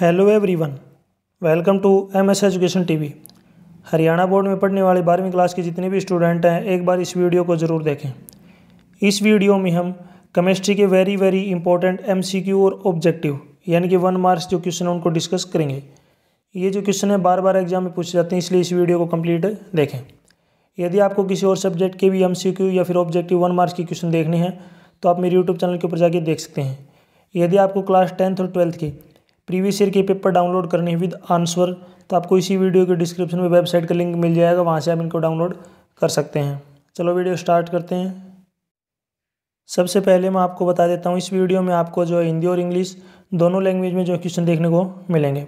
Hello everyone welcome to M S education TV Haryana board में पढ़ने वाले बारहवीं क्लास के जितने भी स्टूडेंट हैं एक बार इस वीडियो को ज़रूर देखें इस वीडियो में हम केमिस्ट्री के वेरी वेरी इंपॉर्टेंट एमसीक्यू और ऑब्जेक्टिव यानी कि वन मार्क्स जो क्वेश्चन है उनको डिस्कस करेंगे ये जो क्वेश्चन है बार बार एग्जाम में पूछे जाते हैं इसलिए इस वीडियो को कम्प्लीट देखें यदि आपको किसी और सब्जेक्ट के भी क्यू या फिर ऑब्जेक्टिव वन मार्क्स के क्वेश्चन देखने हैं तो आप मेरे यूट्यूब चैनल के ऊपर जाके देख सकते हैं यदि आपको क्लास टेंथ और ट्वेल्थ की प्रीवियस ईयर के पेपर डाउनलोड करने हैं विद आंसर तो आपको इसी वीडियो के डिस्क्रिप्शन में वेबसाइट का लिंक मिल जाएगा वहाँ से आप इनको डाउनलोड कर सकते हैं चलो वीडियो स्टार्ट करते हैं सबसे पहले मैं आपको बता देता हूँ इस वीडियो में आपको जो हिंदी और इंग्लिश दोनों लैंग्वेज में जो क्वेश्चन देखने को मिलेंगे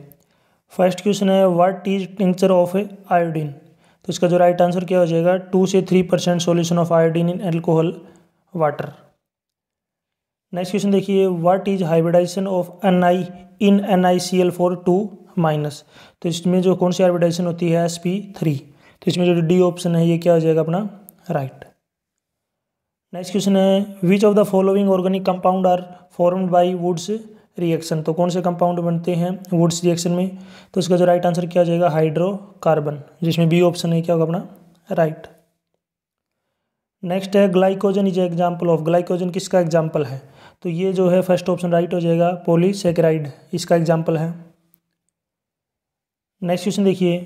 फर्स्ट क्वेश्चन है what is tincture of iodine तो इसका जो राइट आंसर क्या हो जाएगा टू से three percent solution of iodine in alcohol water next question देखिए what is hybridization of N I in N I C L four two minus तो इसमें जो कौन सी हाइब्रिडाइजेशन होती है एस पी थ्री तो इसमें जो डी ऑप्शन है ये क्या हो जाएगा अपना राइट नेक्स्ट क्वेश्चन है which of the following organic compound are formed by Wurtz reaction तो कौन से कंपाउंड बनते हैं वुड्स रिएक्शन में तो इसका जो राइट आंसर क्या हो जाएगा हाइड्रोकार्बन जिसमें बी ऑप्शन है क्या होगा अपना राइट नेक्स्ट है glycogen is example of glycogen किसका एग्जाम्पल है तो ये जो है फर्स्ट ऑप्शन राइट हो जाएगा पोलीसेक्राइड इसका एग्जाम्पल है नेक्स्ट क्वेश्चन देखिए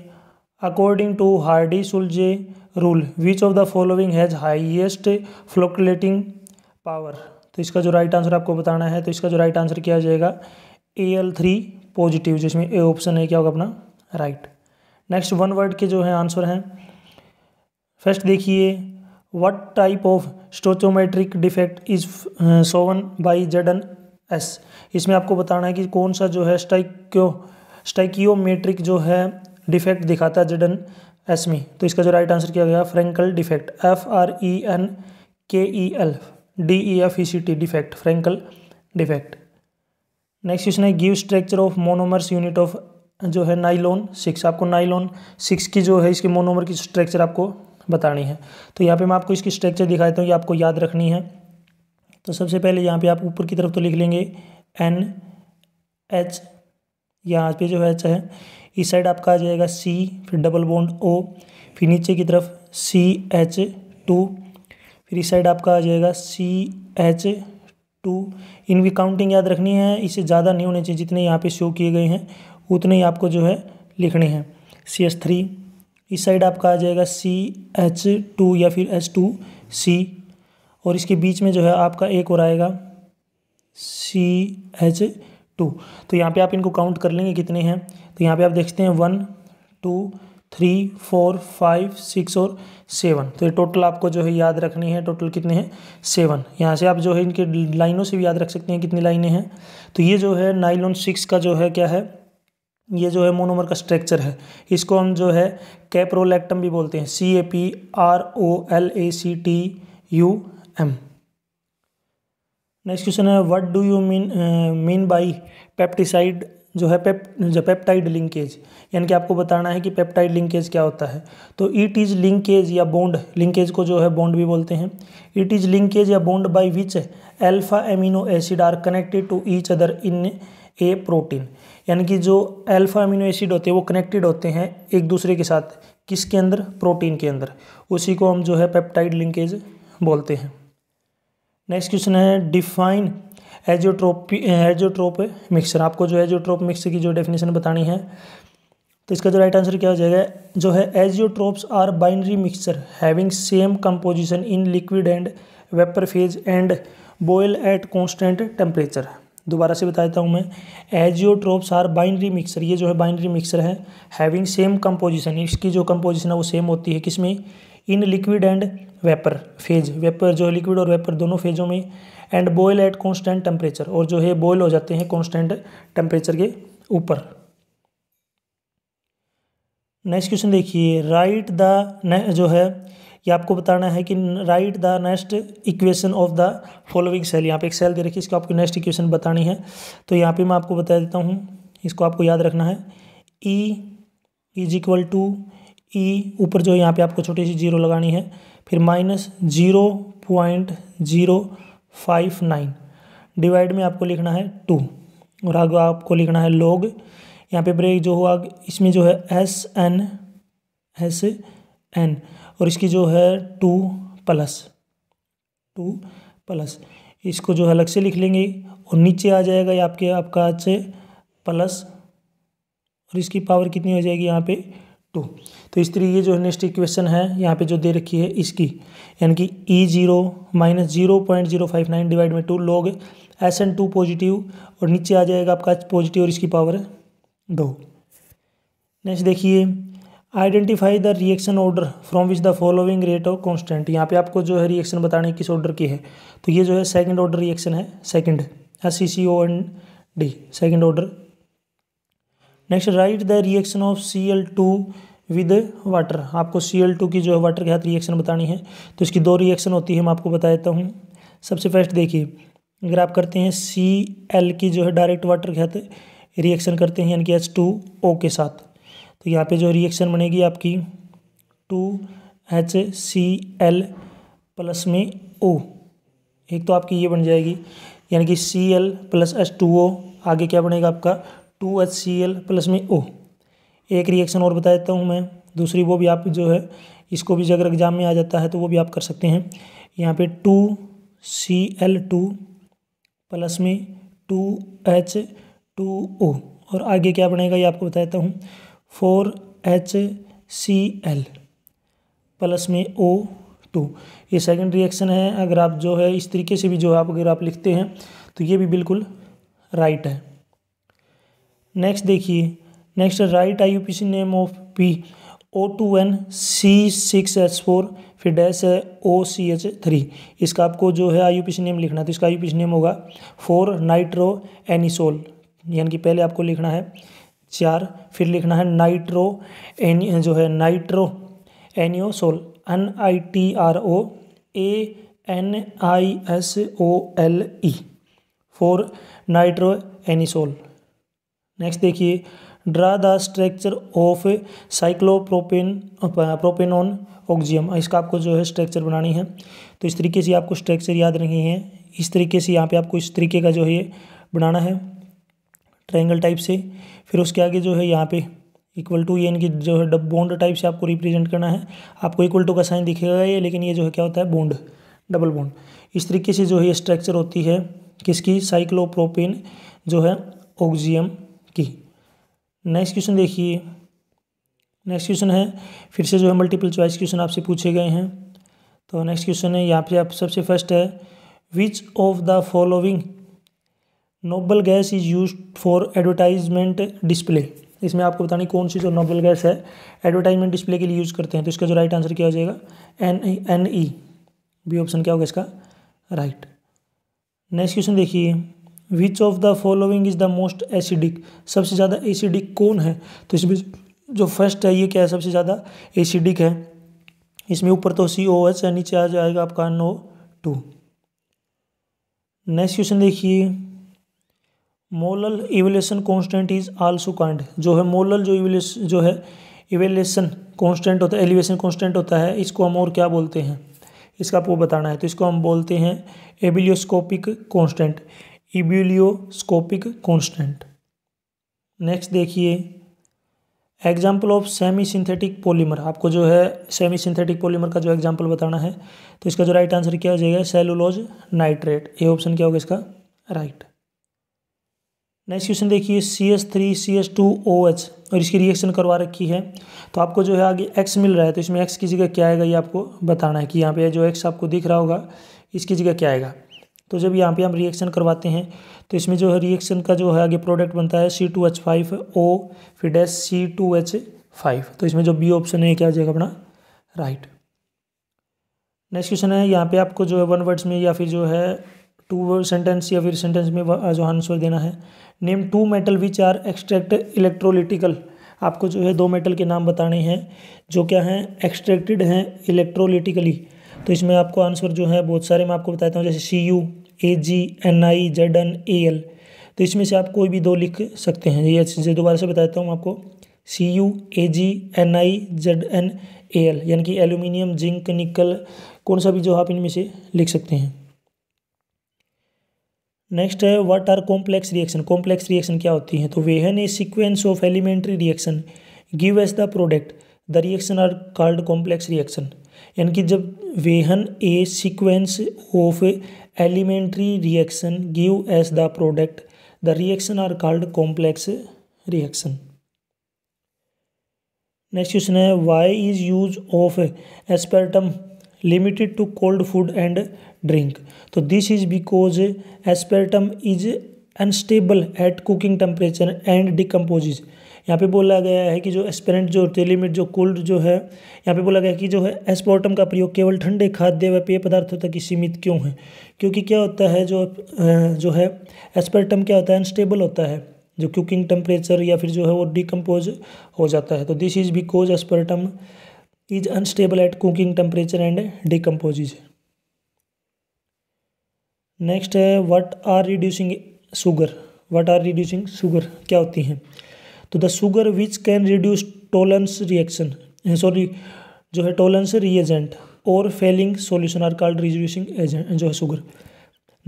according to Hardy Schulze rule which of the following has highest flocculating power तो इसका जो राइट आंसर आपको बताना है तो इसका जो राइट आंसर किया जाएगा ए एल थ्री पॉजिटिव जिसमें ए ऑप्शन है क्या होगा अपना राइट नेक्स्ट वन वर्ड के जो है आंसर हैं फर्स्ट देखिए what type of stoichiometric defect is shown by Z S इसमें आपको बताना है कि कौन सा जो है स्टाइक्यो स्टाइक्योमेट्रिक जो है डिफेक्ट दिखाता है जेडन एस में तो इसका जो राइट आंसर किया गया Frenkel defect F R E N K E L D E F E C T defect Frenkel defect next question है give structure of monomers unit of जो है नाइलोन सिक्स आपको नाइलोन सिक्स की जो है इसके मोनोमर की structure आपको बतानी है तो यहाँ पे मैं आपको इसकी स्ट्रक्चर देता हूँ ये आपको याद रखनी है तो सबसे पहले यहाँ पे आप ऊपर की तरफ तो लिख लेंगे एन एच यहाँ पे जो एच है इस साइड आपका आ जाएगा सी फिर डबल बोंड ओ फिर नीचे की तरफ सी एच टू फिर इस साइड आपका आ जाएगा सी एच टू इनकी काउंटिंग याद रखनी है इससे ज़्यादा नहीं होने चाहिए जितने यहाँ पे शो किए गए हैं उतने ही आपको जो है लिखने हैं सी एस थ्री इस साइड आपका आ जाएगा सी एच टू या फिर एच टू सी और इसके बीच में जो है आपका एक और आएगा सी एच टू तो यहाँ पे आप इनको काउंट कर लेंगे कितने हैं तो यहाँ पे आप देखते हैं one two three four five six और सेवन तो ये टोटल आपको जो है याद रखनी है टोटल कितने हैं सेवन यहाँ से आप जो है इनके लाइनों से भी याद रख सकते हैं कितनी लाइनें हैं तो ये जो है नाइलॉन सिक्स का जो है क्या है ये जो है मोनोमर का स्ट्रक्चर है इसको हम जो है कैप्रोलैक्टम भी बोलते हैं C A P R O L A C T U M next question है what do you mean mean by peptide जो है पेप जो पेप्टाइड लिंकेज यानी कि आपको बताना है कि पेप्टाइड लिंकेज क्या होता है तो इट इज लिंकेज या बॉन्ड लिंकेज को जो है बॉन्ड भी बोलते हैं इट इज लिंकेज या bond by which alpha amino acid are connected to each other in a protein यानी कि जो अल्फा अमीनो एसिड होते हैं वो कनेक्टेड होते हैं एक दूसरे के साथ किसके अंदर प्रोटीन के अंदर उसी को हम जो है पेप्टाइड लिंकेज बोलते हैं नेक्स्ट क्वेश्चन है डिफाइन एजोट्रोपी एजोट्रोप मिक्सर आपको जो एजोट्रोप मिक्सर की जो डेफिनेशन बतानी है तो इसका जो राइट आंसर क्या हो जाएगा जो है azeotropes are binary mixture having same composition in liquid and vapour phase and boil at constant temperature दोबारा से बता देता हूँ मैं एजियोट्रोप्स आर बाइनरी मिक्सर ये जो है बाइनरी मिक्सर है हैविंग सेम कम्पोजिशन इसकी जो कंपोजिशन है वो सेम होती है किसमें in liquid and vapour phase vapour जो है लिक्विड और वेपर दोनों फेजों में and boil at constant temperature और जो है बॉयल हो जाते हैं कॉन्स्टेंट टेम्परेचर के ऊपर नेक्स्ट क्वेश्चन देखिए राइट द जो है ये आपको बताना है कि write the Nernst equation of the following cell यहाँ पे एक सेल दे रखी है इसको आपको नेक्स्ट इक्वेशन बतानी है तो यहाँ पे मैं आपको बता देता हूँ इसको आपको याद रखना है E is equal to E ऊपर जो यहाँ पे आपको छोटी सी जीरो लगानी है फिर minus zero point zero five nine divide में आपको लिखना है टू और आगे आपको लिखना है लोग यहाँ पे ब्रेक जो हुआ इसमें जो है एस एन एस एन और इसकी जो है टू प्लस टू प्लस इसको जो है अलग से लिख लेंगे और नीचे आ जाएगा ये आपके आपका से प्लस और इसकी पावर कितनी हो जाएगी यहाँ पे टू तो इस तरीके ये जो नेक्स्ट इक्वेशन है यहाँ पे जो दे रखी है इसकी यानी कि E zero minus zero point zero five nine divide में two log S N two positive और नीचे आ जाएगा आपका पॉजिटिव और इसकी पावर दो नेक्स्ट देखिए identify the reaction order from which the following rate of constant यहाँ पे आपको जो है रिएक्शन बतानी किस ऑर्डर की है तो ये जो है सेकेंड ऑर्डर रिएक्शन है second S C e C O N D second order next write the reaction of C L two with water आपको सी एल टू की जो है वाटर के साथ रिएक्शन बतानी है तो इसकी दो रिएक्शन होती है मैं आपको बता देता हूँ सबसे फर्स्ट देखिए अगर आप करते हैं सी एल की जो है डायरेक्ट वाटर के साथ रिएक्शन करते हैं यानी कि एच टू ओ के साथ तो यहाँ पे जो रिएक्शन बनेगी आपकी two H C L plus में ओ एक तो आपकी ये बन जाएगी यानी कि C L plus H two O आगे क्या बनेगा आपका two H C L plus में ओ एक रिएक्शन और बता देता हूँ मैं दूसरी वो भी आप जो है इसको भी अगर एग्जाम में आ जाता है तो वो भी आप कर सकते हैं यहाँ पे two C L two plus में टू एच टू ओ और आगे क्या बनेगा ये आपको बता देता हूँ four H C L plus में ओ टू ये सेकेंड रिएक्शन है अगर आप जो है इस तरीके से भी जो है आप अगर आप लिखते हैं तो ये भी बिल्कुल राइट है नेक्स्ट देखिए next write I U P C name of P O two N C six H four फिर डैश है ओ सी एच थ्री इसका आपको जो है I U P C name लिखना है तो इसका I U P C name होगा फोर नाइट्रो एनिसोल यानी कि पहले आपको लिखना है चार फिर लिखना है नाइट्रो एन जो है nitro anisole N I T R O A N I S O L E four nitro anisole next देखिए draw the structure of cyclopropane propanone oxime इसका आपको जो है स्ट्रक्चर बनानी है तो इस तरीके से आपको स्ट्रक्चर याद नहीं है इस तरीके से यहाँ पे आपको इस तरीके का जो है बनाना है ट्रायंगल टाइप से फिर उसके आगे जो है यहाँ पे इक्वल टू ये इनकी जो है बोंड टाइप से आपको रिप्रेजेंट करना है आपको इक्वल टू का साइन दिखेगा ये लेकिन ये जो है क्या होता है बोंड डबल बोंड इस तरीके से जो है ये स्ट्रक्चर होती है किसकी साइक्लोप्रोपेन जो है ऑक्जियम की नेक्स्ट क्वेश्चन देखिए नेक्स्ट क्वेश्चन है फिर से जो है मल्टीपल चॉइस क्वेश्चन आपसे पूछे गए हैं तो नेक्स्ट क्वेश्चन है यहाँ पे आप सबसे फर्स्ट है which of the following noble gas is use for advertisement display इसमें आपको बताने कौन सी जो नोबल गैस है एडवर्टाइजमेंट डिस्प्ले के लिए यूज़ करते हैं तो इसका जो राइट आंसर क्या हो जाएगा N N E B option क्या होगा इसका राइट नेक्स्ट क्वेश्चन देखिए which of the following is the most acidic सबसे ज़्यादा एसिडिक कौन है तो इसमें जो फर्स्ट है ये क्या है सबसे ज़्यादा एसिडिक है इसमें ऊपर तो सी ओ एच है नीचे आ जाएगा आपका नो टू नेक्स्ट क्वेश्चन देखिए molal elevation constant is also called जो है मोलल जो इवेलेशन जो है इवेलेशन कॉन्स्टेंट होता है एलिवेशन कॉन्स्टेंट होता है इसको हम और क्या बोलते हैं इसका आपको बताना है तो इसको हम बोलते हैं ebullioscopic constant ebullioscopic constant next देखिए example of semi synthetic polymer आपको जो है सेमी सिंथेटिक पोलीमर का जो एग्जाम्पल बताना है तो इसका जो राइट आंसर क्या हो जाएगा सेलुलोज नाइट्रेट ये ऑप्शन क्या होगा इसका राइट right. नेक्स्ट क्वेश्चन देखिए C S three C S two O H और इसकी रिएक्शन करवा रखी है तो आपको जो है आगे एक्स मिल रहा है तो इसमें एक्स की जगह क्या आएगा ये आपको बताना है कि यहाँ पे जो एक्स आपको दिख रहा होगा इसकी जगह क्या आएगा तो जब यहाँ पे हम रिएक्शन करवाते हैं तो इसमें जो है रिएक्शन का जो है आगे प्रोडक्ट बनता है C two H five O फिर dash C two H five तो इसमें जो बी ऑप्शन है क्या आ जाएगा अपना राइट नेक्स्ट क्वेश्चन है यहाँ पे आपको जो है वन वर्ड्स में या फिर जो है टू सेंटेंस या फिर सेंटेंस में जो आंसर देना है name two metal which are extract electrolytically आपको जो है दो मेटल के नाम बताने हैं जो क्या हैं एक्सट्रैक्टेड हैं इलेक्ट्रोलिटिकली तो इसमें आपको आंसर जो है बहुत सारे मैं आपको बताता हूँ जैसे C U A G N I Z N A L तो इसमें से आप कोई भी दो लिख सकते हैं ये दोबारा से बताता हूँ आपको C U A G N I Z N A L यानी कि एल्यूमिनियम जिंक निकल कौन सा भी जो आप इनमें से लिख सकते हैं नेक्स्ट है what are complex reaction complex reaction क्या होती हैं तो when a sequence of elementary reaction gives the product the reaction are called complex reaction यानी कि जब when a sequence of elementary reaction gives the product the reaction are called complex reaction next question है why is use of aspartame limited to cold food and drink so तो this is because aspartame is unstable at cooking temperature and decomposes यहाँ पे बोला गया है कि जो aspirant जो टेलीमिट जो कोल्ड जो है यहाँ पे बोला गया कि जो है एस्पोर्टम का प्रयोग केवल ठंडे खाद्य व पेय पदार्थों तक ही सीमित क्यों है क्योंकि क्या होता है जो जो है एस्पेरेटम क्या होता है अनस्टेबल होता है जो कुकिंग टेम्परेचर या फिर जो है वो डिकम्पोज हो जाता है तो this is because aspartame is unstable at cooking temperature and decomposes next है what are reducing sugar what are reducing sugar क्या होती हैं तो the sugar which can reduce Tollens reaction sorry जो है टोलेंस रिएजेंट और Fehling solution are called reducing agent जो है sugar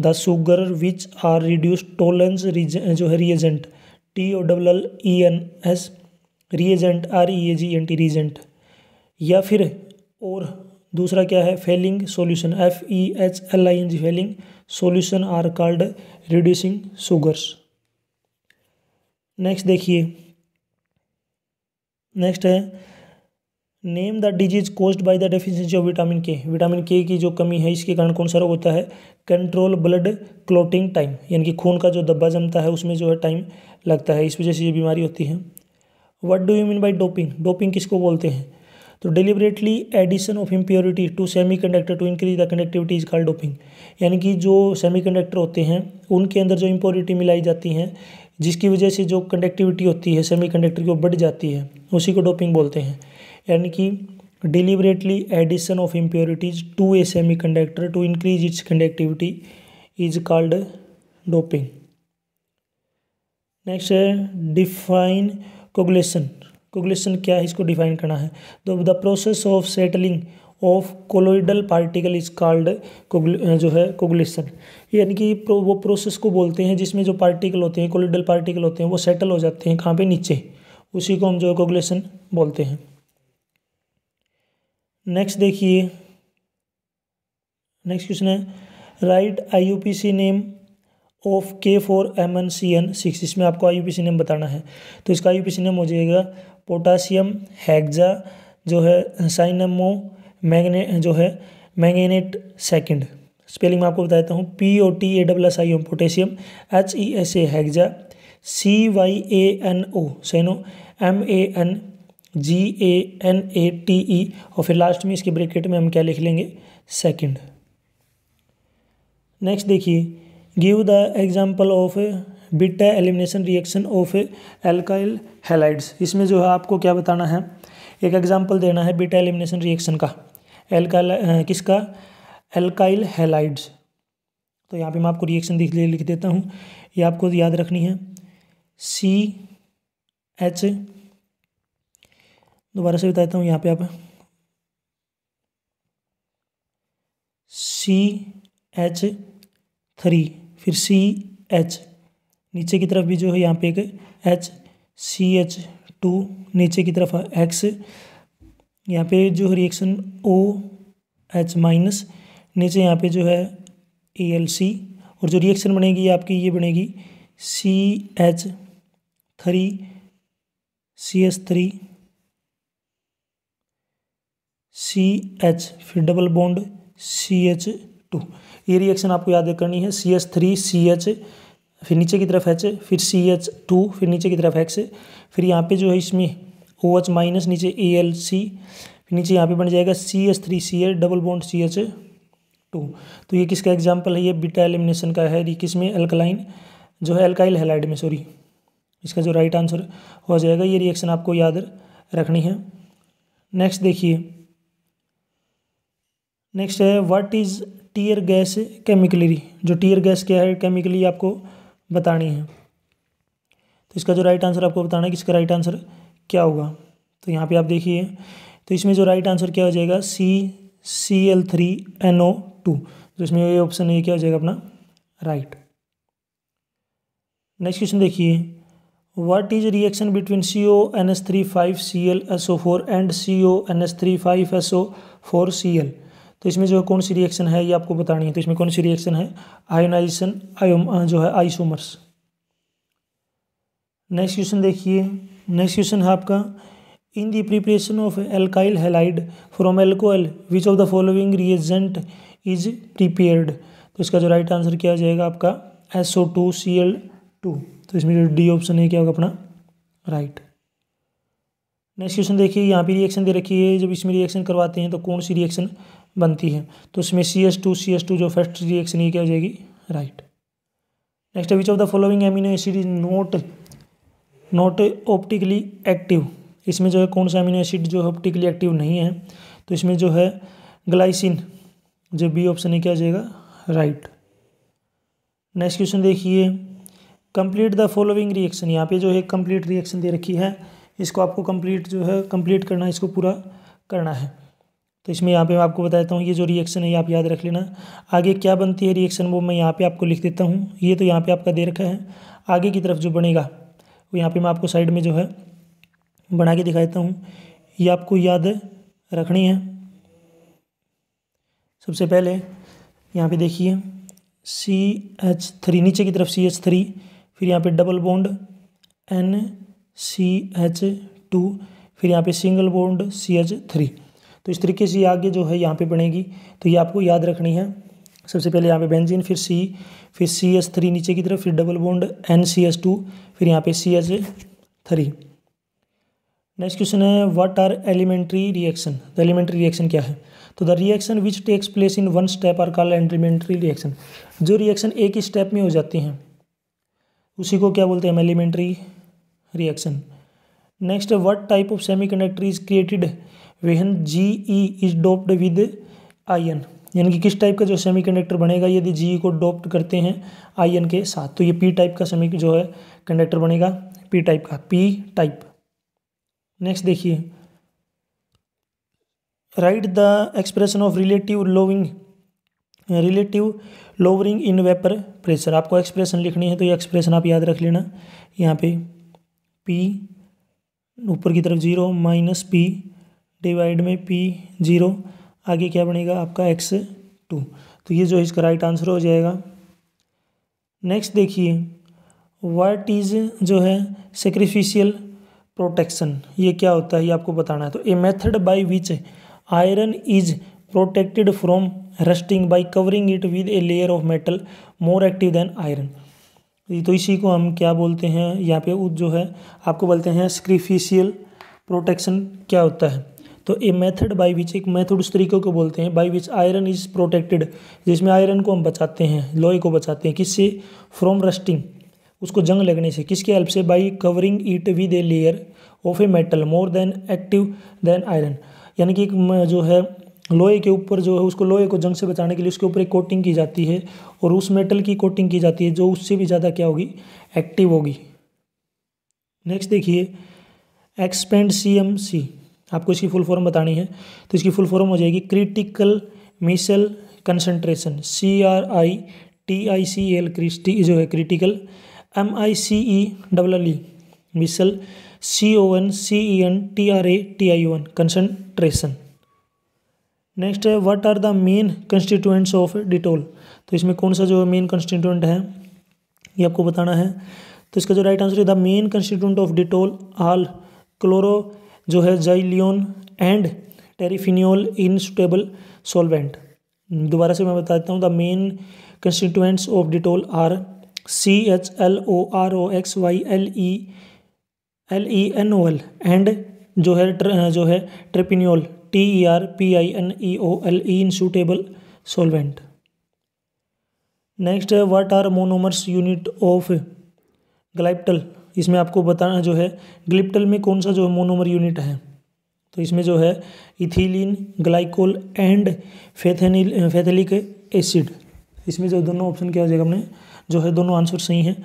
the sugar which are reduce Tollens जो है reagent T O double L E N S reagent R ई ए G N T reagent या फिर और दूसरा क्या है Fehling solution F E H L I N G Fehling solution are called reducing sugars next देखिए next है name the disease caused by the deficiency of vitamin K vitamin K की जो कमी है इसके कारण कौन सा रोग होता है कंट्रोल ब्लड क्लोटिंग टाइम यानी कि खून का जो दब्बा जमता है उसमें जो है टाइम लगता है इस वजह से ये बीमारी होती है what do you mean by doping doping किसको बोलते हैं तो deliberately addition of impurity to semiconductor to increase the conductivity is called doping यानी कि जो सेमी कंडक्टर होते हैं उनके अंदर जो इम्प्योरिटी मिलाई जाती हैं जिसकी वजह से जो कंडक्टिविटी होती है सेमी कंडक्टर की वो बढ़ जाती है उसी को डोपिंग बोलते हैं यानी कि deliberately addition of impurities to a semiconductor to increase its conductivity is called doping next है डिफाइन कोगुलेशन कोगुलेशन क्या है इसको डिफाइन करना है तो the process of settling of colloidal particle is called जो है कोगुलेशन यानी कि प्रो, वो प्रोसेस को बोलते हैं जिसमें जो पार्टिकल होते हैं कोलोइडल पार्टिकल होते हैं वो सेटल हो जाते हैं कहाँ पे नीचे उसी को हम जो है कोगुलेशन बोलते हैं नेक्स्ट देखिए नेक्स्ट क्वेश्चन है write I name of K four M N C N six इसमें आपको आई यू नेम बताना है तो इसका आई नेम हो जाएगा पोटासियम हैग्जा जो है साइनमो मैगने जो है मैंगनेट सेकंड स्पेलिंग में आपको बता देता हूँ P O T A double S I M potassium H E S A hexa C Y A N O cyano M A N G A N A T E और फिर last में इसके bracket में हम क्या लिख लेंगे second next देखिए give the example of beta elimination reaction of alkyl halides इसमें जो है आपको क्या बताना है एक एग्जाम्पल देना है बिटा एलिमिनेशन रिएक्शन का एल्काइल किसका एल्काइल हेलाइड्स तो यहाँ पे मैं आपको रिएक्शन दिख लिख देता हूँ ये आपको याद रखनी है सी एच दोबारा से बताता हूँ यहाँ पे आप सी एच थ्री फिर सी एच नीचे की तरफ भी जो है यहाँ पे एक एच सी एच टू नीचे की तरफ एक्स यहाँ पे जो है रिएक्शन ओ एच माइनस नीचे यहाँ पे जो है ए एल सी और जो रिएक्शन बनेगी आपकी ये बनेगी C H three C H three C H फिर double bond C H two ये रिएक्शन आपको याद करनी है C H three C H फिर नीचे की तरफ एच फिर सी एच टू फिर नीचे की तरफ एक्स फिर यहाँ पे जो है इसमें ओ एच माइनस नीचे ए एल सी फिर नीचे यहाँ पे बन जाएगा C H three C H double bond C H two तो ये किसका एग्जाम्पल है ये बीटा एलिमिनेशन का है ये किस में एल्कलाइन जो है एल्काइल हेलाइड में सॉरी इसका जो राइट आंसर हो जाएगा ये रिएक्शन आपको याद रखनी है नेक्स्ट देखिए नेक्स्ट है what is tear gas chemically जो टीयर गैस क्या है केमिकली आपको बतानी है तो इसका जो राइट आंसर आपको बताना है कि इसका राइट आंसर क्या होगा तो यहाँ पे आप देखिए तो इसमें जो राइट आंसर क्या हो जाएगा C C L three N O two तो इसमें ये ऑप्शन ये क्या हो जाएगा अपना राइट नेक्स्ट क्वेश्चन देखिए what is reaction between C O N S three five C L S O four and C O N S three five S O four C L तो इसमें जो है कौन सी रिएक्शन है ये आपको बतानी है तो इसमें कौन सी रिएक्शन है आयोनाइजेशन आयो जो है आइसोमर्स नेक्स्ट क्वेश्चन देखिए नेक्स्ट क्वेश्चन है आपका in the preparation of alkyl halide from alcohol which of the following reagent is prepared तो इसका जो राइट आंसर क्या जाएगा आपका S O two C L two तो इसमें जो डी ऑप्शन है क्या होगा अपना राइट नेक्स्ट क्वेश्चन देखिए यहाँ पे रिएक्शन दे रखी है जब इसमें रिएक्शन करवाते हैं तो कौन सी रिएक्शन बनती है तो इसमें C S two C S two जो फर्स्ट रिएक्शन ये क्या हो जाएगी right next which of the following amino acid is not not optically active इसमें जो है कौन सा एमिनो एसिड जो है ऑप्टिकली एक्टिव नहीं है तो इसमें जो है ग्लाइसिन जो बी ऑप्शन है क्या हो जाएगा राइट नेक्स्ट क्वेश्चन देखिए कंप्लीट द फॉलोइंग रिएक्शन यहाँ पे जो है कंप्लीट रिएक्शन दे रखी है इसको आपको कंप्लीट जो है कंप्लीट करना है इसको पूरा करना है तो इसमें यहाँ पे मैं आपको बताता हूँ ये जो रिएक्शन है ये आप याद रख लेना आगे क्या बनती है रिएक्शन वो मैं यहाँ पे आपको लिख देता हूँ ये तो यहाँ पे आपका दे रखा है आगे की तरफ जो बनेगा वो यहाँ पे मैं आपको साइड में जो है बना के दिखा देता हूँ ये आपको याद रखनी है सबसे पहले यहाँ पर देखिए सी एच थ्री नीचे की तरफ सी एच थ्री फिर यहाँ पर double bond N C H two फिर यहाँ पर single bond C H three तो इस तरीके से आगे जो है यहाँ पे बनेगी तो ये आपको याद रखनी है सबसे पहले यहाँ पे बेंजीन फिर सी फिर सी एस थ्री नीचे की तरफ फिर double bond N C S two फिर यहाँ पे C S three next question है what are elementary reaction the elementary reaction क्या है तो the reaction which takes place in one step are call elementary reaction जो रिएक्शन एक ही स्टेप में हो जाती हैं उसी को क्या बोलते हैं elementary reaction next what type of semiconductor is created when G E is doped with ion यानी कि किस टाइप का जो सेमीकंडक्टर बनेगा यदि जी e को डोप्ट करते हैं आयन के साथ तो ये पी टाइप का सेमी जो है कंडक्टर बनेगा पी टाइप का पी टाइप नेक्स्ट देखिए write the expression of relative lowing relative lowering in vapour pressure आपको एक्सप्रेशन लिखनी है तो ये एक्सप्रेशन आप याद रख लेना यहाँ पे पी ऊपर की तरफ जीरो माइनस पी डिवाइड में पी जीरो आगे क्या बनेगा आपका एक्स टू तो ये जो है इसका राइट आंसर हो जाएगा नेक्स्ट देखिए वाट इज जो है सेक्रीफिशियल प्रोटेक्शन ये क्या होता है ये आपको बताना है तो a method by which iron is protected from rusting by covering it with a layer of metal more active than iron तो इसी को हम क्या बोलते हैं यहाँ पे जो है आपको बोलते हैं सक्रीफिशियल प्रोटेक्शन क्या होता है तो ए मेथड बाई विच एक मेथड उस तरीके को बोलते हैं by which iron is protected जिसमें आयरन को हम बचाते हैं लोहे को बचाते हैं किससे फ्रॉम रस्टिंग उसको जंग लगने से किसके हेल्प से by covering it with a layer of a metal more than active than iron यानी कि एक जो है लोहे के ऊपर जो है उसको लोहे को जंग से बचाने के लिए उसके ऊपर एक कोटिंग की जाती है और उस मेटल की कोटिंग की जाती है जो उससे भी ज़्यादा क्या होगी एक्टिव होगी नेक्स्ट देखिए एक्सपेंड सी एम सी आपको इसकी फुल फॉर्म बतानी है तो इसकी फुल फॉर्म हो जाएगी critical micelle concentration C R I T I C L क्रिस्टी जो है critical M I C E double L E micelle C O N C E N T R A T I one concentration next है what are the main constituents of Dettol तो इसमें कौन सा जो main constituent है ये आपको बताना है तो इसका जो राइट आंसर है the main constituent of Dettol all chloro जो है xylenol and terpineol in suitable solvent दोबारा से मैं बता देता हूँ the main constituents of Dettol are C H L O R O X Y L E L E N O L and जो है ट्र, जो है terpineol T E R P I N E O L E in suitable solvent next है what are monomers unit of glyptal इसमें आपको बताना जो है ग्लिप्टल में कौन सा जो है मोनोमर यूनिट है तो इसमें जो है इथिलीन ग्लाइकोल एंड फेथेनिल फेथेलिक एसिड इसमें जो दोनों ऑप्शन क्या हो जाएगा हमने जो है दोनों आंसर सही हैं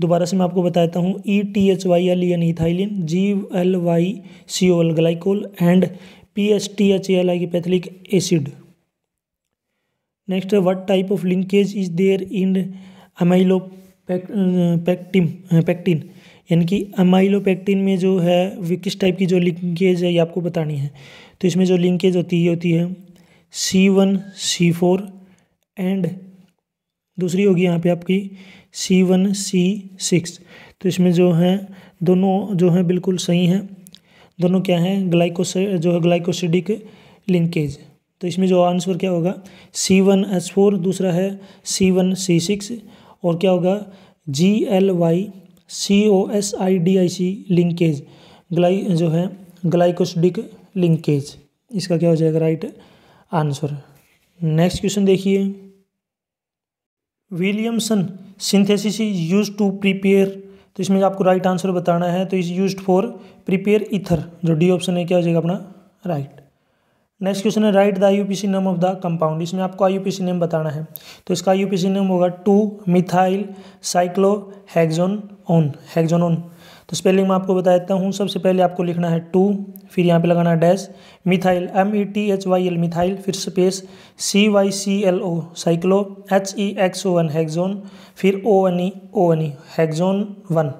दोबारा से मैं आपको बताता हूँ E T H Y L N ethylene G L Y C O L glycol and P H T H L I phthalic acid next what type of linkage is there in amylopectin pectin यानी कि amylopectin में जो है वे किस type की जो linkage है ये आपको बतानी है तो इसमें जो लिंकेज होती है ये होती है C one C four and दूसरी होगी यहाँ पे आपकी सी वन सी सिक्स तो इसमें जो है दोनों जो है बिल्कुल सही हैं दोनों क्या हैं ग्लाइकोस जो है ग्लाइकोसिडिक लिंकेज तो इसमें जो आंसर क्या होगा सी वन एच फोर दूसरा है सी वन सी सिक्स और क्या होगा G L Y C O S I D I C linkage ग्लाई जो है ग्लाइकोसडिक लिंकेज इसका क्या हो जाएगा राइट आंसर नेक्स्ट क्वेश्चन देखिए Williamson synthesis is use to prepare तो इसमें आपको राइट आंसर बताना है तो is use for prepare ether जो डी ऑप्शन है क्या हो जाएगा अपना राइट नेक्स्ट क्वेश्चन है write the I name of the compound इसमें आपको आई नेम बताना है तो इसका आई नेम होगा two methyl cyclohexanone hexanone तो स्पेलिंग मैं आपको बता देता हूँ सबसे पहले आपको लिखना है टू फिर यहाँ पे लगाना है dash methyl M E T H Y L methyl फिर space C Y C L O cyclo H E X O N hexane फिर O N E O N E hexanone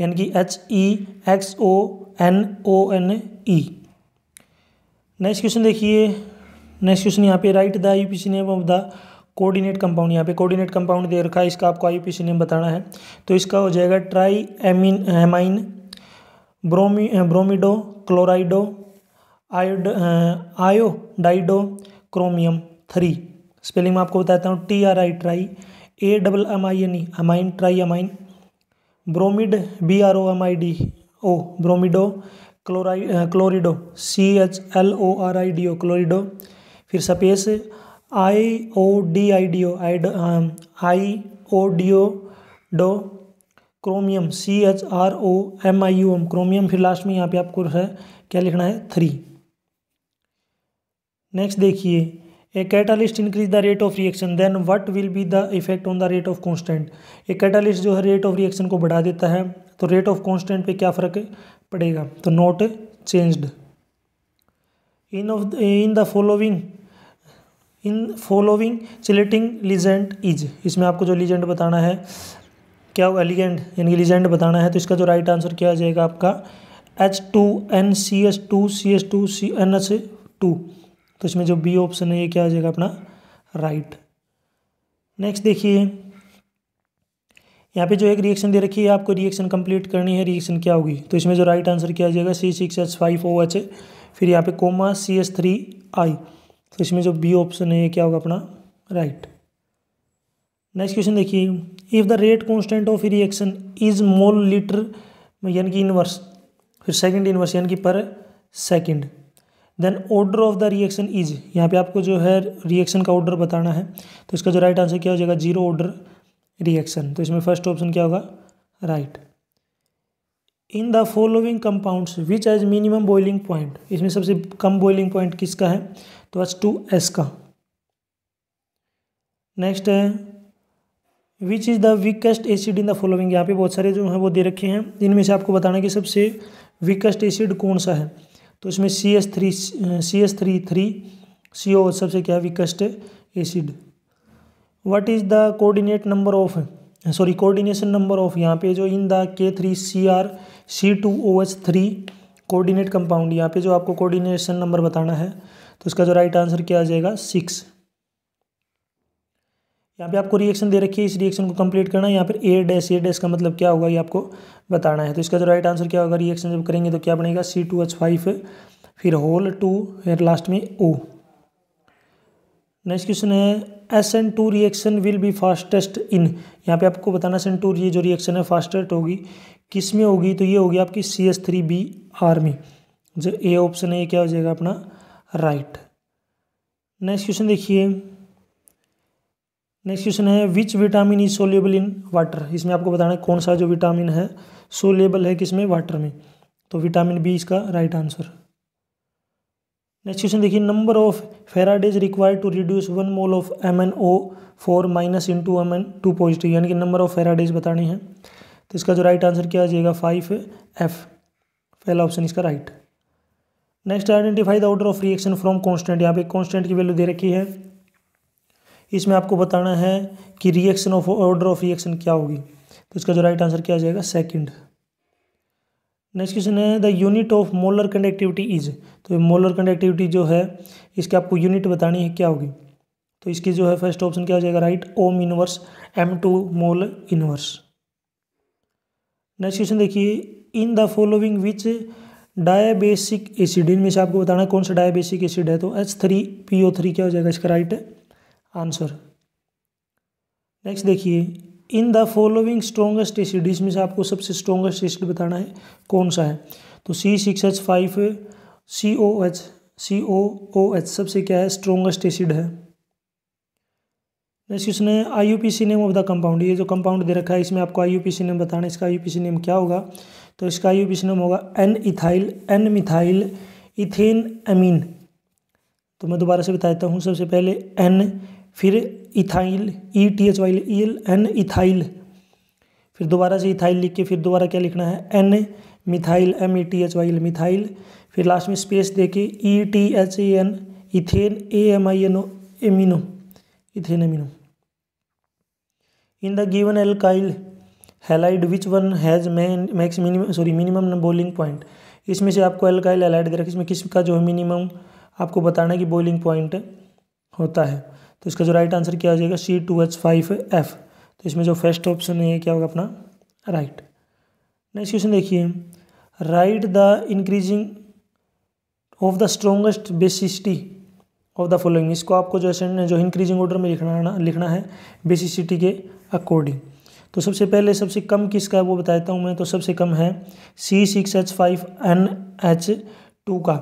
यानी कि H E X O N O N E next question देखिए next question यहाँ पे write the I P name of the coordinate compound यहाँ पे coordinate compound दे रखा है इसका आपको आई पी नेम बताना है तो इसका हो जाएगा ट्राई एमिन एमाइन ब्रोमी ब्रोमिडो क्लोराइडो आयोड आयोडाइडो क्रोमियम थ्री स्पेलिंग में आपको बताता हूँ T R I tri A double M I N E amine tri amine bromide B R O M I D O bromido chloride chlorido C H L O R I D O chlorido फिर space I O D I D O I I O D O डो chromium C H are O M I U M chromium फिर last में यहाँ पे आपको है क्या लिखना है थ्री नेक्स्ट देखिए a catalyst increase the rate of reaction then what will be the effect on the rate of constant a catalyst जो है रेट ऑफ रिएक्शन को बढ़ा देता है तो रेट ऑफ कांस्टेंट पे क्या फ़र्क पड़ेगा तो not changed in of in the following in following chelating ligand is इसमें आपको जो लीजेंड बताना है क्या होगा लिगेंड यानी लीजेंड बताना है तो इसका जो राइट आंसर क्या आ जाएगा आपका H two N C S two C S two C N H two तो इसमें जो बी ऑप्शन है ये क्या आ जाएगा अपना राइट नेक्स्ट देखिए यहाँ पे जो एक रिएक्शन दे रखी है आपको रिएक्शन कंप्लीट करनी है रिएक्शन क्या होगी तो इसमें जो राइट आंसर किया जाएगा C six H five O H फिर यहाँ पे comma C S three I तो इसमें जो बी ऑप्शन है ये क्या होगा अपना राइट नेक्स्ट क्वेश्चन देखिए if the rate constant of reaction is mole litre यानी कि इनवर्स फिर सेकेंड इनवर्स यानी कि per second then order of the reaction is यहाँ पे आपको जो है रिएक्शन का ऑर्डर बताना है तो इसका जो राइट आंसर क्या हो जाएगा जीरो ऑर्डर रिएक्शन तो इसमें फर्स्ट ऑप्शन क्या होगा right in the following compounds which has minimum boiling point इसमें सबसे कम बॉइलिंग पॉइंट किसका है तो एच टू एस का नेक्स्ट है which is the weakest acid in the following यहाँ पे बहुत सारे जो हैं वो दे रखे हैं इनमें से आपको बताना कि सबसे वीकेस्ट एसिड कौन सा है तो इसमें C S three C S three three C O सबसे क्या है weakest acid what is the coordinate number of sorry coordination number of यहाँ पे जो in the K three C R C two O H three coordinate compound यहाँ पे जो आपको कोऑर्डिनेशन नंबर बताना है तो इसका जो राइट आंसर क्या आ जाएगा सिक्स यहाँ पे आपको रिएक्शन दे रखी है इस रिएक्शन को कंप्लीट करना है यहाँ पर ए डैश ए डैश का मतलब क्या होगा ये आपको बताना है तो इसका जो राइट आंसर क्या होगा रिएक्शन जब करेंगे तो क्या बनेगा सी टू एच फाइव फिर होल टू फिर लास्ट में ओ नेक्स्ट क्वेश्चन है S N two reaction will be fastest in यहाँ पे आपको बताना एस एन टू ये जो रिएक्शन है फास्टेस्ट होगी किस में होगी तो ये होगी आपकी C S three B R में जो ए ऑप्शन है ये क्या हो जाएगा अपना राइट नेक्स्ट क्वेश्चन देखिए नेक्स्ट क्वेश्चन है which vitamin is soluble in water इसमें आपको बताना है कौन सा जो विटामिन है सोलेबल है किसमें वाटर में तो विटामिन बी इसका राइट आंसर नेक्स्ट क्वेश्चन देखिए number of faradays is required to reduce one mole of M N O four minus into M N two positive यानी कि नंबर ऑफ फेराडेज बतानी है तो इसका जो राइट आंसर क्या आ जाएगा फाइव एफ पहला ऑप्शन इसका right next identify the order of reaction from constant यहाँ पे कॉन्स्टेंट की वैल्यू दे रखी है इसमें आपको बताना है कि reaction of order of reaction क्या होगी तो इसका जो राइट आंसर क्या आ जाएगा सेकेंड नेक्स्ट क्वेश्चन है the unit of molar conductivity is तो मोलर कंडक्टिविटी जो है इसकी आपको यूनिट बतानी है क्या होगी तो इसकी जो है फर्स्ट ऑप्शन क्या हो जाएगा right ohm inverse M two mole inverse next question देखिए in the following which dibasic acid इनमें से आपको बताना है कौन सा डायबेसिक एसिड है तो H three P O three क्या हो जाएगा इसका राइट आंसर नेक्स्ट देखिए in the following strongest acid इसमें से आपको सबसे स्ट्रॉन्गेस्ट एसिड बताना है कौन सा है तो C six H five C O H C O O H सबसे क्या है स्ट्रॉन्गेस्ट एसिड है नेक्स्ट क्वेश्चन है I U P C name of the compound ये जो कंपाउंड दे रखा है इसमें आपको I U P C name बताना है इसका I U P C name क्या होगा तो इसका I U P C name होगा N ethyl N methyl ethane amine तो मैं दोबारा से बता देता हूँ सबसे पहले एन फिर ethyl E T H E L N ethyl फिर दोबारा से इथाइल लिख के फिर दोबारा क्या लिखना है N methyl M E T H Y L methyl फिर लास्ट में स्पेस दे के E T H A N ethane A M I N O amino ethane amino in the given alkyl halide which one has man max minimum sorry minimum boiling point इसमें से आपको alkyl halide दे रखा है इसमें किसका जो है minimum आपको बताना है कि बॉइलिंग पॉइंट होता है तो इसका जो राइट आंसर क्या हो जाएगा C two H five F तो इसमें जो फर्स्ट ऑप्शन है क्या होगा अपना राइट नेक्स्ट क्वेश्चन देखिए write the increasing of the strongest basicity of the following इसको आपको जो है जो इंक्रीजिंग ऑर्डर में लिखना लिखना है बेसिसिटी के अकॉर्डिंग तो सबसे पहले सबसे कम किसका है वो बताता हूँ मैं तो सबसे कम है C six H five N H two का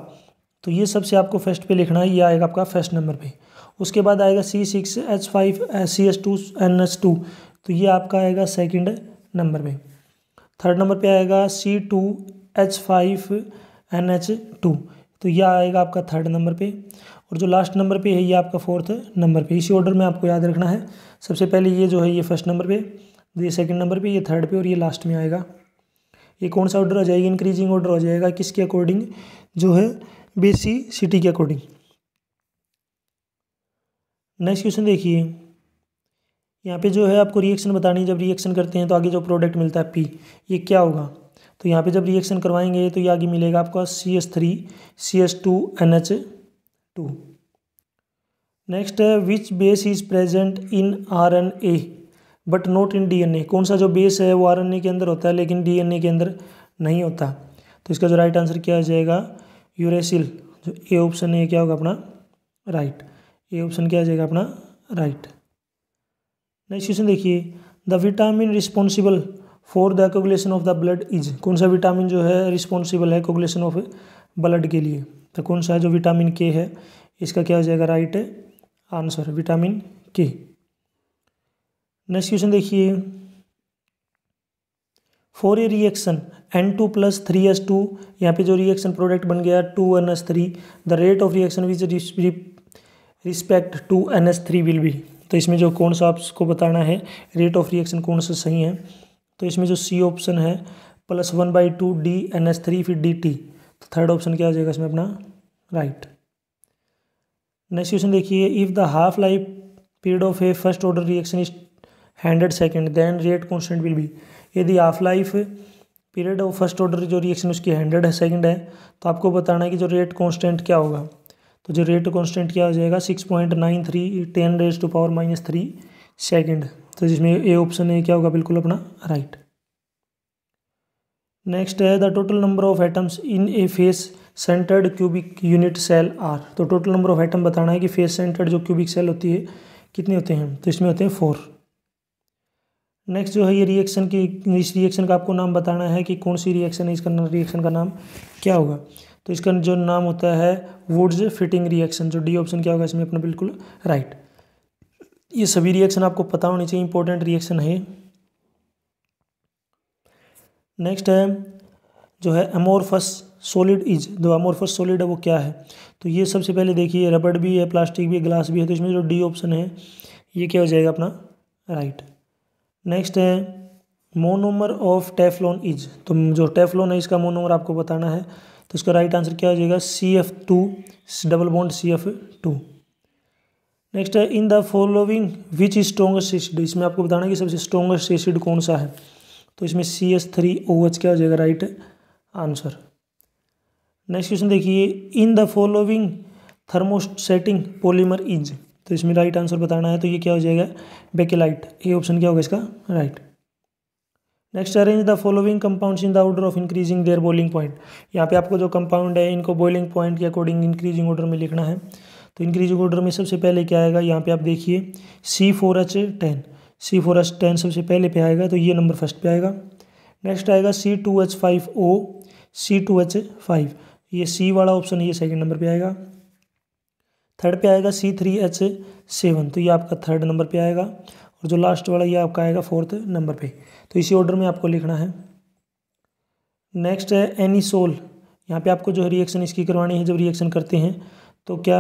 तो ये सबसे आपको फर्स्ट पे लिखना है ये आएगा आपका फर्स्ट नंबर पे उसके बाद आएगा C six H five C S two N S two तो ये आपका आएगा सेकंड नंबर में थर्ड नंबर पे आएगा C two H five N H two तो यह आएगा आपका थर्ड नंबर पे और जो लास्ट नंबर पे है ये आपका फोर्थ नंबर पे इसी ऑर्डर में आपको याद रखना है सबसे पहले ये जो है ये फर्स्ट नंबर पे ये सेकंड नंबर पे ये थर्ड पे और ये लास्ट में आएगा ये कौन सा ऑर्डर हो जाएगा इंक्रीजिंग ऑर्डर हो जाएगा किसके अकॉर्डिंग जो है सिटी के अकॉर्डिंग नेक्स्ट क्वेश्चन देखिए यहाँ पे जो है आपको रिएक्शन बतानी है जब रिएक्शन करते हैं तो आगे जो प्रोडक्ट मिलता है पी ये क्या होगा तो यहाँ पे जब रिएक्शन करवाएंगे तो ये आगे मिलेगा आपका C S three C S two N H two next है which base is present in R N A but not in D N A कौन सा जो बेस है वो आर एन ए के अंदर होता है लेकिन डी एन ए के अंदर नहीं होता तो इसका जो राइट आंसर क्या हो जाएगा यूरेसिल जो ए ऑप्शन है क्या होगा अपना राइट ये ऑप्शन क्या आ जाएगा अपना राइट नेक्स्ट क्वेश्चन देखिए the vitamin responsible for the coagulation of the blood is कौन सा विटामिन जो है रिस्पॉन्सिबल है कोगुलेशन ऑफ ब्लड के लिए तो कौन सा जो विटामिन के है इसका क्या हो जाएगा right answer vitamin K next question देखिए for a reaction N two plus three S two यहाँ पे जो रिएक्शन प्रोडक्ट बन गया two N S three the rate of reaction which respect to N S three will be तो इसमें जो कौन सा आपको बताना है रेट ऑफ रिएक्शन कौन सा सही है तो इसमें जो सी ऑप्शन है plus one by two D N S three फिर डी टी तो थर्ड ऑप्शन क्या हो जाएगा इसमें अपना राइट नेक्स्ट क्वेश्चन देखिए if the half life period of a first order reaction is hundred second then rate constant will be यदि half life period of first order जो reaction उसकी हंड्रेड सेकेंड है तो आपको बताना है कि जो रेट कॉन्स्टेंट क्या होगा तो जो रेट कांस्टेंट क्या हो जाएगा six point nine three ten raise to power minus three second तो जिसमें ए ऑप्शन है क्या होगा बिल्कुल अपना राइट नेक्स्ट है the total number of atoms in a face centred cubic unit cell are तो टोटल नंबर ऑफ एटम बताना है कि फेस सेंटर्ड जो क्यूबिक सेल होती है कितने होते हैं तो इसमें होते हैं फोर नेक्स्ट जो है ये रिएक्शन की इस रिएक्शन का आपको नाम बताना है कि कौन सी रिएक्शन है इसका रिएक्शन का नाम क्या होगा तो इसका जो नाम होता है वुड्स फिटिंग रिएक्शन जो डी ऑप्शन क्या होगा इसमें अपना बिल्कुल राइट ये सभी रिएक्शन आपको पता होनी चाहिए इंपॉर्टेंट रिएक्शन है नेक्स्ट है जो है अमोरफस सॉलिड इज दो अमोरफस सॉलिड है वो क्या है तो ये सबसे पहले देखिए रबड़ भी है प्लास्टिक भी है ग्लास भी है तो इसमें जो डी ऑप्शन है ये क्या हो जाएगा अपना राइट नेक्स्ट है मोनोमर ऑफ टेफलॉन इज तो जो टेफलॉन है इसका मोनोमर आपको बताना है तो इसका राइट आंसर क्या हो जाएगा C F two double bond C F two next है in the following which is strongest acid इसमें आपको बताना है कि सबसे स्ट्रोंगेस्ट एसिड कौन सा है तो इसमें C S three O H क्या हो जाएगा राइट आंसर नेक्स्ट क्वेश्चन देखिए in the following thermosetting polymer is तो इसमें राइट आंसर बताना है तो ये क्या हो जाएगा बेकेलाइट ये ऑप्शन क्या होगा इसका right next arrange the following compounds in the order of increasing their boiling point यहाँ पे आपको जो कंपाउंड है इनको बॉइलिंग पॉइंट के अकॉर्डिंग इंक्रीजिंग ऑर्डर में लिखना है तो इंक्रीजिंग ऑर्डर में सबसे पहले क्या आएगा यहाँ पे आप देखिए C four H ten C four H ten सबसे पहले पे आएगा तो ये नंबर फर्स्ट पे आएगा नेक्स्ट आएगा C two H five O C two H five ये सी वाला ऑप्शन ये सेकेंड नंबर पर आएगा थर्ड पे आएगा सी थ्री एच सेवन तो ये आपका थर्ड नंबर पे आएगा और जो लास्ट वाला ये आपका आएगा फोर्थ नंबर पे तो इसी ऑर्डर में आपको लिखना है नेक्स्ट है एनी सोल e यहाँ पर आपको जो है रिएक्शन इसकी करवानी है जब रिएक्शन करते हैं तो क्या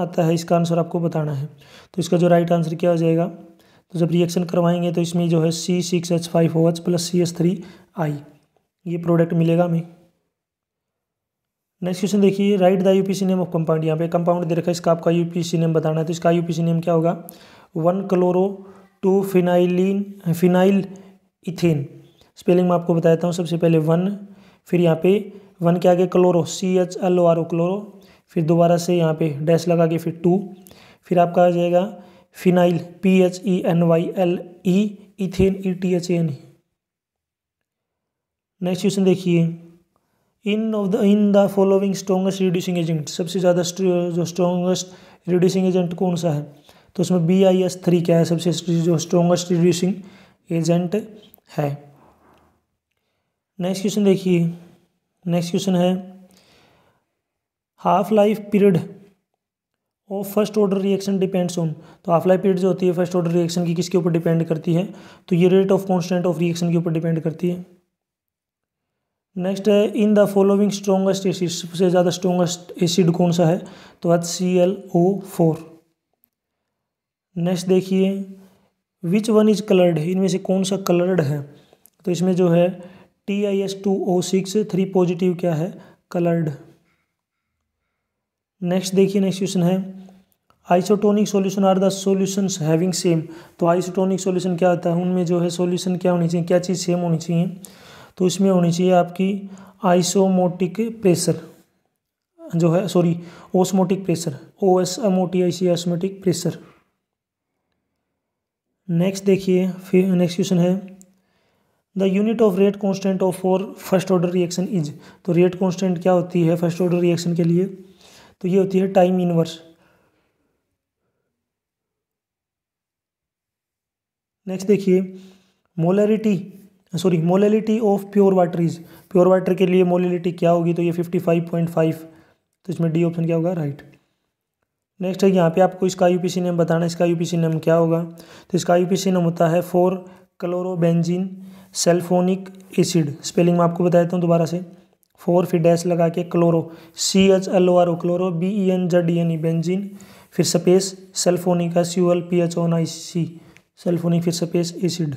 आता है इसका आंसर आपको बताना है तो इसका जो राइट आंसर क्या हो जाएगा तो जब रिएक्शन करवाएंगे तो इसमें जो है C six H five O H plus C S three I ये प्रोडक्ट मिलेगा हमें नेक्स्ट क्वेश्चन देखिए write the UPC name of compound यहाँ पे कंपाउंड दे रखा है इसका आपका यूपीसी नेम बताना है तो इसका यूपीसी नेम क्या होगा one chloro two phenylene phenyl ethane spelling मैं आपको बताता हूँ सबसे पहले वन फिर यहाँ पे वन के आगे chloro C H L O R O chloro फिर दोबारा से यहाँ पे डैश लगा के फिर टू फिर आपका आ जाएगा phenyl P H E N Y L E ethane E T H N next question देखिए in of the in the following strongest reducing agent सबसे ज़्यादा जो स्ट्रॉन्गेस्ट रिड्यूसिंग एजेंट कौन सा है तो उसमें बी आई एस थ्री क्या है सबसे जो स्ट्रॉन्गेस्ट रिड्यूसिंग एजेंट है नेक्स्ट क्वेश्चन देखिए नेक्स्ट क्वेश्चन है half life period of first order reaction depends on तो हाफ लाइफ पीरियड जो होती है फर्स्ट ऑर्डर रिएक्शन की किसके ऊपर डिपेंड करती है तो ये rate of constant of reaction के ऊपर डिपेंड करती है नेक्स्ट है in the following strongest acid सबसे ज़्यादा स्ट्रॉन्गेस्ट एसिड कौन सा है तो है C L O four next देखिए विच वन इज कलर्ड इनमें से कौन सा कलर्ड है तो इसमें जो है T I S two O six three positive क्या है कलर्ड नेक्स्ट देखिए नेक्स्ट क्वेश्चन है isotonic solution are the solutions having same तो आइसोटोनिक सॉल्यूशन क्या होता है उनमें जो है सॉल्यूशन क्या होनी चाहिए क्या चीज़ सेम होनी चाहिए तो इसमें होनी चाहिए आपकी आइसोमोटिक प्रेशर जो है sorry osmotic pressure O S M O T I C osmotic pressure next देखिए फिर नेक्स्ट क्वेश्चन है the unit of rate constant of for first order reaction is तो रेट कॉन्स्टेंट क्या होती है फर्स्ट ऑर्डर रिएक्शन के लिए तो ये होती है टाइम इनवर्स नेक्स्ट देखिए molarity sorry molality of pure water is pure water के लिए मोलिलिटी क्या होगी तो ये फिफ्टी फाइव पॉइंट फाइव तो इसमें डी ऑप्शन क्या होगा राइट नेक्स्ट है यहाँ पे आपको इसका यूपीसी नेम बताना है इसका यूपीसी नेम क्या होगा तो इसका सी नेम होता है four chlorobenzene sulphonic acid spelling में आपको बता देता हूँ दोबारा से फोर फिर डैश लगा के chloro C H L O R O chloro B E N Z E N E benzene फिर space sulphonic S U L P H O N I C sulphonic फिर स्पेस एसिड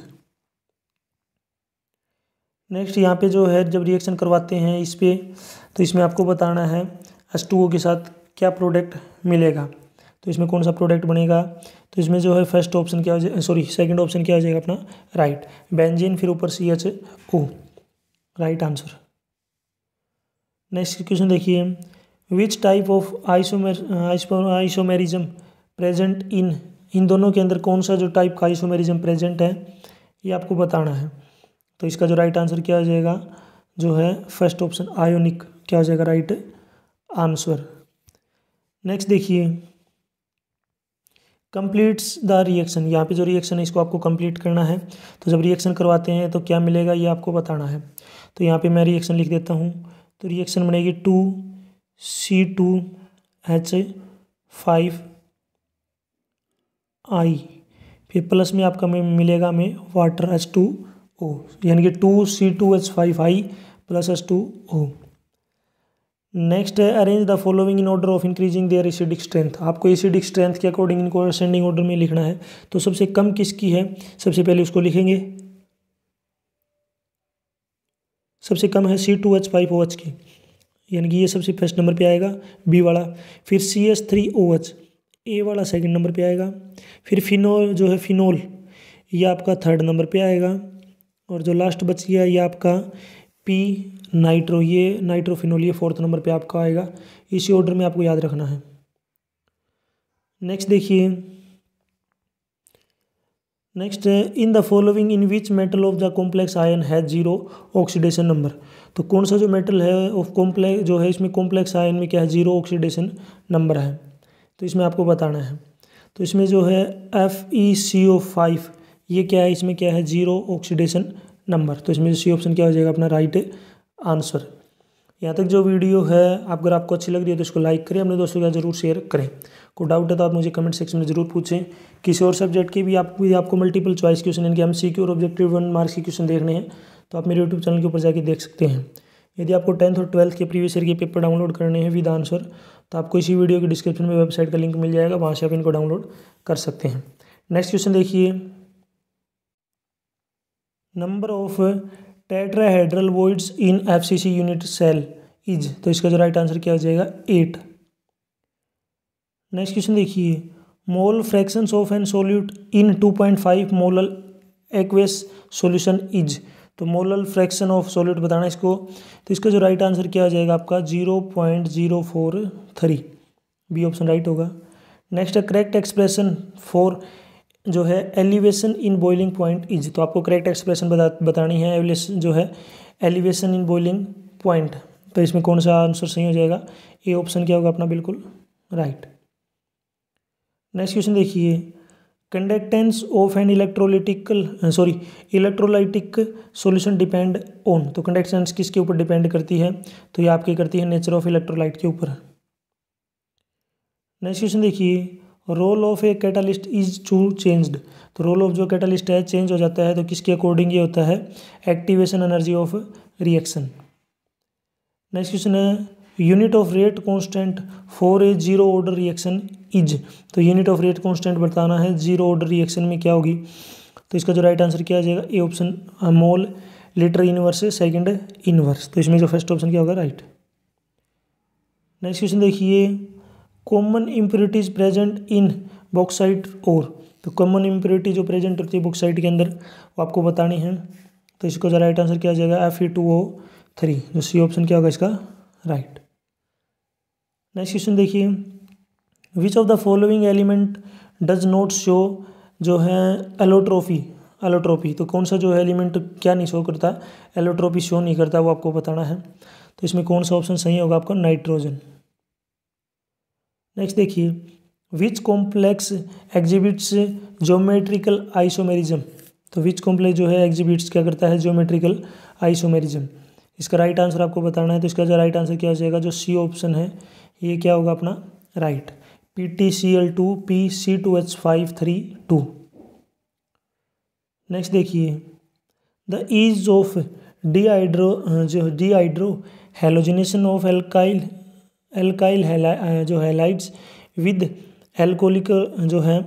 नेक्स्ट यहाँ पे जो है जब reaction करवाते हैं इस पर तो इसमें आपको बताना है एस के साथ क्या प्रोडक्ट मिलेगा तो इसमें कौन सा प्रोडक्ट बनेगा तो इसमें जो है फर्स्ट ऑप्शन क्या हो जाए सॉरी सेकंड ऑप्शन क्या हो जाएगा अपना राइट बेंजीन फिर ऊपर C H O right answer next question देखिए which type of isomer isomerism present in in दोनों के अंदर कौन सा जो टाइप का आइसोमेरिज्म प्रेजेंट है ये आपको बताना है तो इसका जो राइट आंसर क्या हो जाएगा जो है फर्स्ट ऑप्शन आयोनिक क्या हो जाएगा राइट आंसर नेक्स्ट देखिए कंप्लीट्स द रिएक्शन यहाँ पे जो रिएक्शन है इसको आपको कंप्लीट करना है तो जब रिएक्शन करवाते हैं तो क्या मिलेगा ये आपको बताना है तो यहाँ पे मैं रिएक्शन लिख देता हूँ तो रिएक्शन बनेगी two C two H five I फिर प्लस में आपका मिलेगा हमें वाटर एच टू ओ यानी कि two C two H five I plus S two O next है arrange the following in order of increasing their acidic strength आपको acidic strength के अकॉर्डिंग इनको असेंडिंग ऑर्डर में लिखना है तो सबसे कम किसकी है सबसे पहले उसको लिखेंगे सबसे कम है C two H five O H की यानी कि ये सबसे फर्स्ट नंबर पे आएगा बी वाला फिर C S three O H A वाला सेकंड नंबर पे आएगा फिर फिनोल जो है फिनोल ये आपका थर्ड नंबर पे आएगा और जो लास्ट बच गया ये आपका पी नाइट्रो ये नाइट्रोफिनोल ये फोर्थ नंबर पे आपका आएगा इसी ऑर्डर में आपको याद रखना है नेक्स्ट देखिए next in the following in which metal of the complex ion है जीरो ऑक्सीडेशन नंबर तो कौन सा जो मेटल है ऑफ कॉम्प्लेक्स जो है इसमें कॉम्प्लेक्स आयन में क्या है जीरो ऑक्सीडेशन नंबर है तो इसमें आपको बताना है तो इसमें जो है एफ ई सी ओ फाइव ये क्या है इसमें क्या है जीरो ऑक्सीडेशन नंबर तो इसमें सी ऑप्शन क्या हो जाएगा अपना राइट आंसर यहाँ तक जो वीडियो है आप अगर आपको अच्छी लग रही है तो इसको लाइक करें अपने दोस्तों के साथ जरूर शेयर करें कोई डाउट है तो आप मुझे कमेंट सेक्शन में जरूर पूछें किसी और सब्जेक्ट के भी आप भी आपको मल्टीपल चॉइस क्वेश्चन यानी कि हम सी और ऑब्जेक्टिव वन मार्क्स के क्वेश्चन देखने हैं तो आप मेरे यूट्यूब चैनल के ऊपर जाके देख सकते हैं यदि आपको टेंथ और ट्वेल्थ के प्रीवियस ईयर के पेपर डाउनलोड करने हैं विद आंसर तो आपको इसी वीडियो के डिस्क्रिप्शन में वेबसाइट का लिंक मिल जाएगा वहाँ से आप इनको डाउनलोड कर सकते हैं नेक्स्ट क्वेश्चन देखिए number of tetrahedral voids in FCC unit cell is तो इसका जो राइट आंसर क्या हो जाएगा एट नेक्स्ट क्वेश्चन देखिए mole fraction of an solute in two point five molal aqueous solution is तो मोलल फ्रैक्शन ऑफ सोल्यूट बताना इसको तो इसका जो राइट आंसर क्या हो जाएगा आपका zero point zero four three B option right होगा नेक्स्ट करेक्ट एक्सप्रेशन फॉर जो है elevation in boiling point is तो आपको करेक्ट एक्सप्रेशन बता बतानी है एलिवेशन जो है एलिवेशन इन बॉइलिंग पॉइंट तो इसमें कौन सा आंसर सही हो जाएगा ए ऑप्शन क्या होगा अपना बिल्कुल राइट नेक्स्ट क्वेश्चन देखिए conductance of an electrolytical sorry electrolytic solution depend on तो कंडक्टेंस किसके ऊपर डिपेंड करती है तो ये आपकी करती है नेचर ऑफ इलेक्ट्रोलाइट के ऊपर नेक्स्ट क्वेश्चन देखिए role of a catalyst is to changed तो रोल ऑफ जो कैटालिस्ट है चेंज हो जाता है तो किसके अकॉर्डिंग ये होता है activation energy of reaction next question है unit of rate constant for a zero order reaction is तो यूनिट ऑफ रेट कांस्टेंट बताना है जीरो ऑर्डर रिएक्शन में क्या होगी तो इसका जो राइट आंसर क्या आ जाएगा A option mole litre inverse second inverse तो इसमें जो फर्स्ट ऑप्शन क्या होगा राइट नेक्स्ट क्वेश्चन देखिए common impurities present in bauxite और तो कॉमन इम्प्योरिटी जो प्रेजेंट होती है बॉक्साइट के अंदर वो आपको बतानी है तो इसको जो राइट आंसर किया जाएगा F E two O three जो सी ऑप्शन क्या होगा इसका राइट नेक्स्ट क्वेश्चन देखिए which of the following element does not show जो है एलोट्रोफी एलोट्रोपी तो कौन सा जो है एलिमेंट क्या नहीं शो करता एलोट्रोपी शो नहीं करता वो आपको बताना है तो इसमें कौन सा ऑप्शन सही होगा आपका नाइट्रोजन नेक्स्ट देखिए which complex exhibits geometrical isomerism तो विच कॉम्प्लेक्स जो है एग्जिबिट्स क्या करता है ज्योमेट्रिकल आइसोमेरिज्म इसका राइट आंसर आपको बताना है तो इसका जो राइट आंसर क्या हो जाएगा जो सी ऑप्शन है ये क्या होगा अपना right P T C L two P C two H five three two next देखिए the ease of dehydro जो hydro halogenation of alkyl alkyl जो जो हैलाइड्स विद एल्कोलिक जो है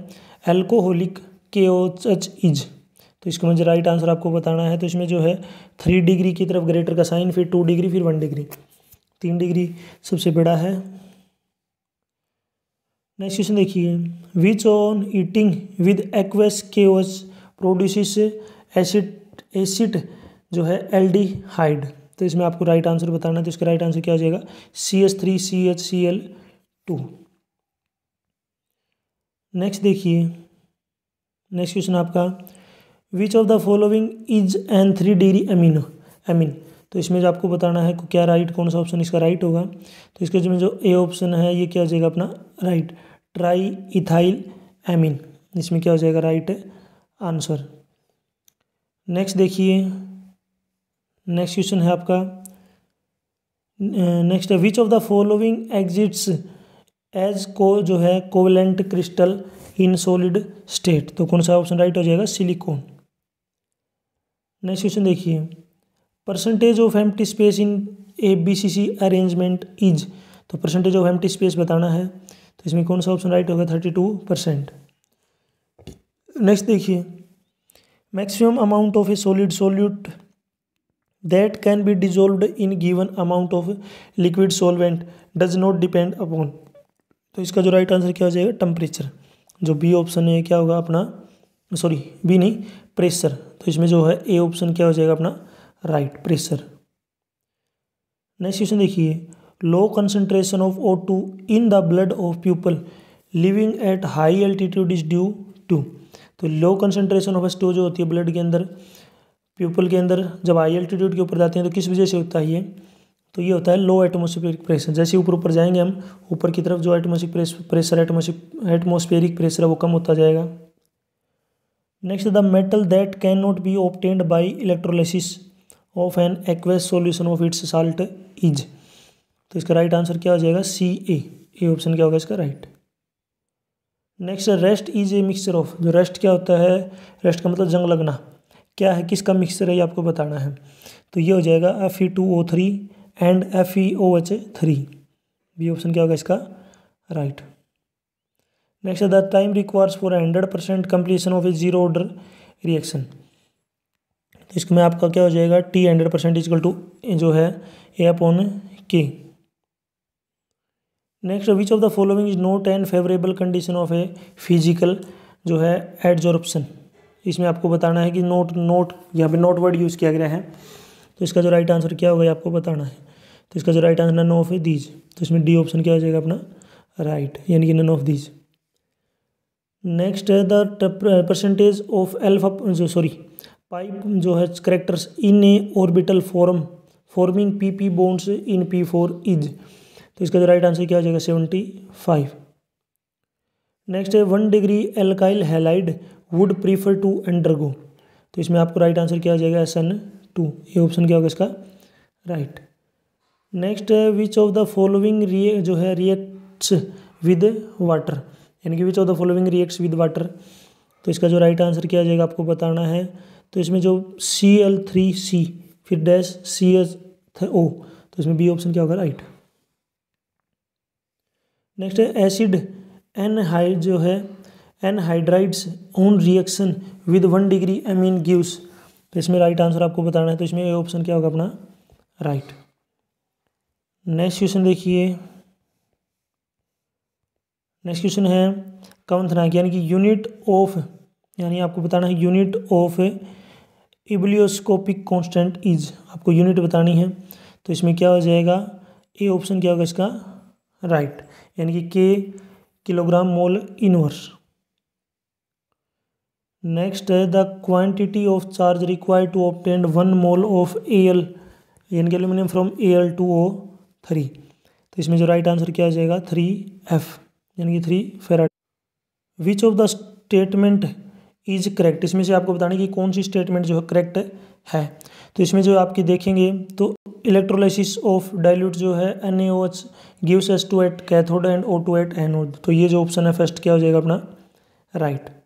एल्कोहोलिक के ओ एच इज तो इसको मुझे राइट आंसर आपको बताना है तो इसमें जो है थ्री डिग्री की तरफ ग्रेटर का साइन फिर टू डिग्री फिर वन डिग्री तीन डिग्री सबसे बड़ा है नेक्स्ट क्वेश्चन देखिए which on heating with aqueous के प्रोड्यूस एसिड एसिड जो है एल्डिहाइड तो इसमें आपको राइट आंसर बताना है तो इसका राइट आंसर क्या हो जाएगा C S three C H C L two next देखिए नेक्स्ट क्वेश्चन आपका which of the following is an three degree amino amine तो इसमें जो आपको बताना है क्या राइट कौन सा ऑप्शन इसका राइट होगा तो इसके जो में जो ए ऑप्शन है ये क्या हो जाएगा अपना राइट ट्राई इथाइल एमिन इसमें क्या हो जाएगा राइट आंसर नेक्स्ट देखिए नेक्स्ट क्वेश्चन है आपका नेक्स्ट है which of the following exists as को जो है covalent crystal in solid state तो कौन सा ऑप्शन राइट हो जाएगा सिलिकॉन नेक्स्ट क्वेश्चन देखिए percentage of empty space in a B C C arrangement is तो परसेंटेज ऑफ एम्प्टी स्पेस बताना है तो इसमें कौन सा ऑप्शन राइट होगा थर्टी टू परसेंट नेक्स्ट देखिए maximum amount of a solid solute that can be dissolved in given amount of liquid solvent does not depend upon तो इसका जो राइट आंसर क्या हो जाएगा टेम्परेचर जो बी ऑप्शन है क्या होगा अपना सॉरी बी नहीं प्रेशर तो इसमें जो है ए ऑप्शन क्या हो जाएगा अपना राइट प्रेशर नेक्स्ट क्वेश्चन देखिए low concentration of O two in the blood of people living at high altitude is due to तो low concentration of S two जो होती है ब्लड के अंदर पीपल के अंदर जब हाई एल्टीट्यूड के ऊपर जाते हैं तो किस वजह से होता है ये तो ये होता है लो एटमोस्फेरिक प्रेशर जैसे ऊपर ऊपर जाएंगे हम ऊपर की तरफ जो एटमोस्फेरिक प्रेशर एटमोसफेरिक प्रेशर है वो कम होता जाएगा next the metal that can not be obtained by electrolysis of an aqueous solution of its salt is तो इसका राइट आंसर क्या हो जाएगा सी ए ए ऑप्शन क्या होगा इसका right next rust is a mixture of जो रेस्ट क्या होता है रेस्ट का मतलब जंग लगना क्या है किसका मिक्सचर है ये आपको बताना है तो ये हो जाएगा F E two O three and F E O H three B option क्या होगा इसका right next the time requires for hundred percent completion of a zero order reaction तो इसमें आपका क्या हो जाएगा T hundred percent equal to जो है A upon K next which of the following is not an favourable condition of a physical जो है एडजॉर्प्शन इसमें आपको बताना है कि नोट नोट यहाँ पे नोट वर्ड यूज़ किया गया है तो इसका जो राइट आंसर क्या होगा आपको बताना है तो इसका जो राइट आंसर नन ऑफ है दीज तो इसमें डी ऑप्शन क्या हो जाएगा अपना राइट यानी कि none of these next the percentage of alpha sorry pipe जो है characters in a orbital form forming P P bonds in P four is तो इसका जो राइट आंसर क्या हो जाएगा सेवेंटी फाइव नेक्स्ट है one degree alkyl halide would prefer to undergo तो इसमें आपको राइट आंसर क्या हो जाएगा एन टू ये ऑप्शन क्या होगा इसका राइट नेक्स्ट है which of the following re जो है रिएक्ट्स विद वाटर यानी कि which of the following reacts with water तो इसका जो राइट आंसर क्या हो जाएगा आपको बताना है तो इसमें जो सी एल थ्री सी फिर डैश सी एस ओ तो इसमें बी ऑप्शन क्या होगा राइट नेक्स्ट है एसिड एन हाई जो है anhydrides on reaction with one degree amine gives तो इसमें राइट आंसर आपको बताना है तो इसमें ए ऑप्शन क्या होगा अपना राइट नेक्स्ट क्वेश्चन देखिए नेक्स्ट क्वेश्चन है कवंथनाक यानी कि यूनिट ऑफ यानी आपको बताना है unit of ebullioscopic constant is आपको यूनिट बतानी है तो इसमें क्या हो जाएगा ए ऑप्शन क्या होगा इसका राइट यानी कि K kilogram mole inverse next है the quantity of charge required to obtain one mole of A L यानी कि aluminium from A L two O three तो इसमें जो राइट आंसर क्या आ जाएगा थ्री एफ यानी कि three faraday which of the statement is correct इसमें से आपको बताने की कौन सी स्टेटमेंट जो है करेक्ट है तो इसमें जो आपकी देखेंगे तो इलेक्ट्रोलाइसिस ऑफ डाइल्यूट जो है N A O H gives S two at cathode and O two at anode तो ये जो ऑप्शन है फर्स्ट क्या हो जाएगा अपना राइट right.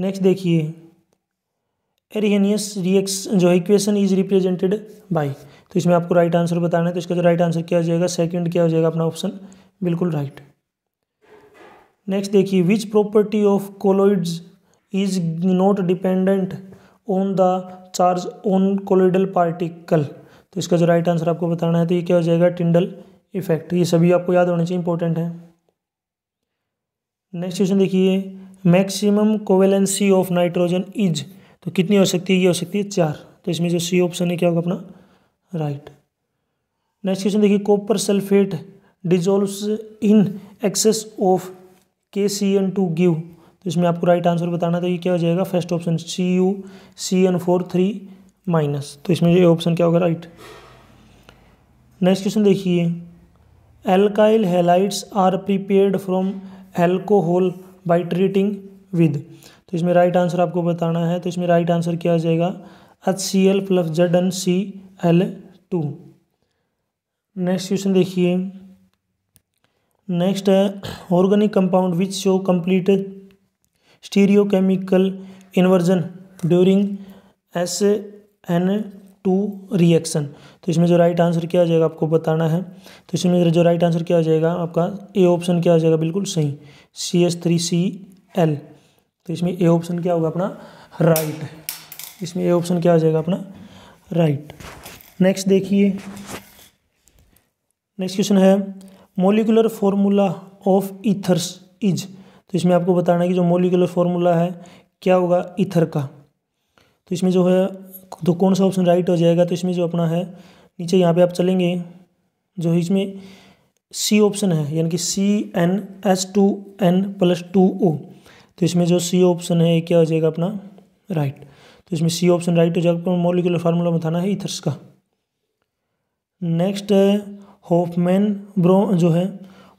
नेक्स्ट देखिए एरियनियस रिएक्स जो है इक्वेशन इज रिप्रेजेंटेड बाई तो इसमें आपको राइट आंसर बताना है तो इसका जो राइट आंसर क्या हो जाएगा सेकंड क्या हो जाएगा अपना ऑप्शन बिल्कुल राइट नेक्स्ट देखिए which property of colloids is not dependent on the charge on colloidal particle तो इसका जो राइट आंसर आपको बताना है तो ये क्या हो जाएगा टिंडल इफेक्ट ये सभी आपको याद होने चाहिए इंपॉर्टेंट है नेक्स्ट क्वेश्चन देखिए maximum covalency of nitrogen is तो कितनी हो सकती है ये हो सकती है चार तो इसमें जो सी ऑप्शन है क्या होगा अपना राइट नेक्स्ट क्वेश्चन देखिए copper sulphate dissolve in excess of K C N to give तो इसमें आपको राइट आंसर बताना तो ये क्या हो जाएगा first option C U C N four three minus तो इसमें ये ऑप्शन क्या होगा राइट नेक्स्ट क्वेश्चन देखिए alkyl halides are prepared from alcohol by treating with तो इसमें राइट आंसर आपको बताना है तो इसमें राइट आंसर क्या आ जाएगा H C L plus Z N C L two next question देखिए नेक्स्ट है organic compound which show completed stereochemical inversion during S N two reaction तो इसमें जो राइट आंसर क्या हो जाएगा आपको बताना है तो इसमें जो राइट आंसर क्या हो जाएगा आपका ए ऑप्शन क्या हो जाएगा बिल्कुल सही C S three C L तो इसमें ए ऑप्शन क्या होगा अपना राइट इसमें ए ऑप्शन क्या हो जाएगा अपना राइट नेक्स्ट देखिए नेक्स्ट क्वेश्चन है molecular formula of ethers is तो इसमें आपको बताना है कि जो मोलिकुलर फॉर्मूला है क्या होगा इथर का तो इसमें जो है तो कौन सा ऑप्शन राइट हो जाएगा तो इसमें जो अपना है नीचे यहाँ पे आप चलेंगे जो इसमें सी ऑप्शन है यानी कि C N S two N plus two O तो इसमें जो सी ऑप्शन है ये क्या हो जाएगा अपना राइट तो इसमें सी ऑप्शन राइट हो जाएगा मोलिकुलर फार्मूला बताना है इथर्स का नेक्स्ट है होफमैन ब्रो जो है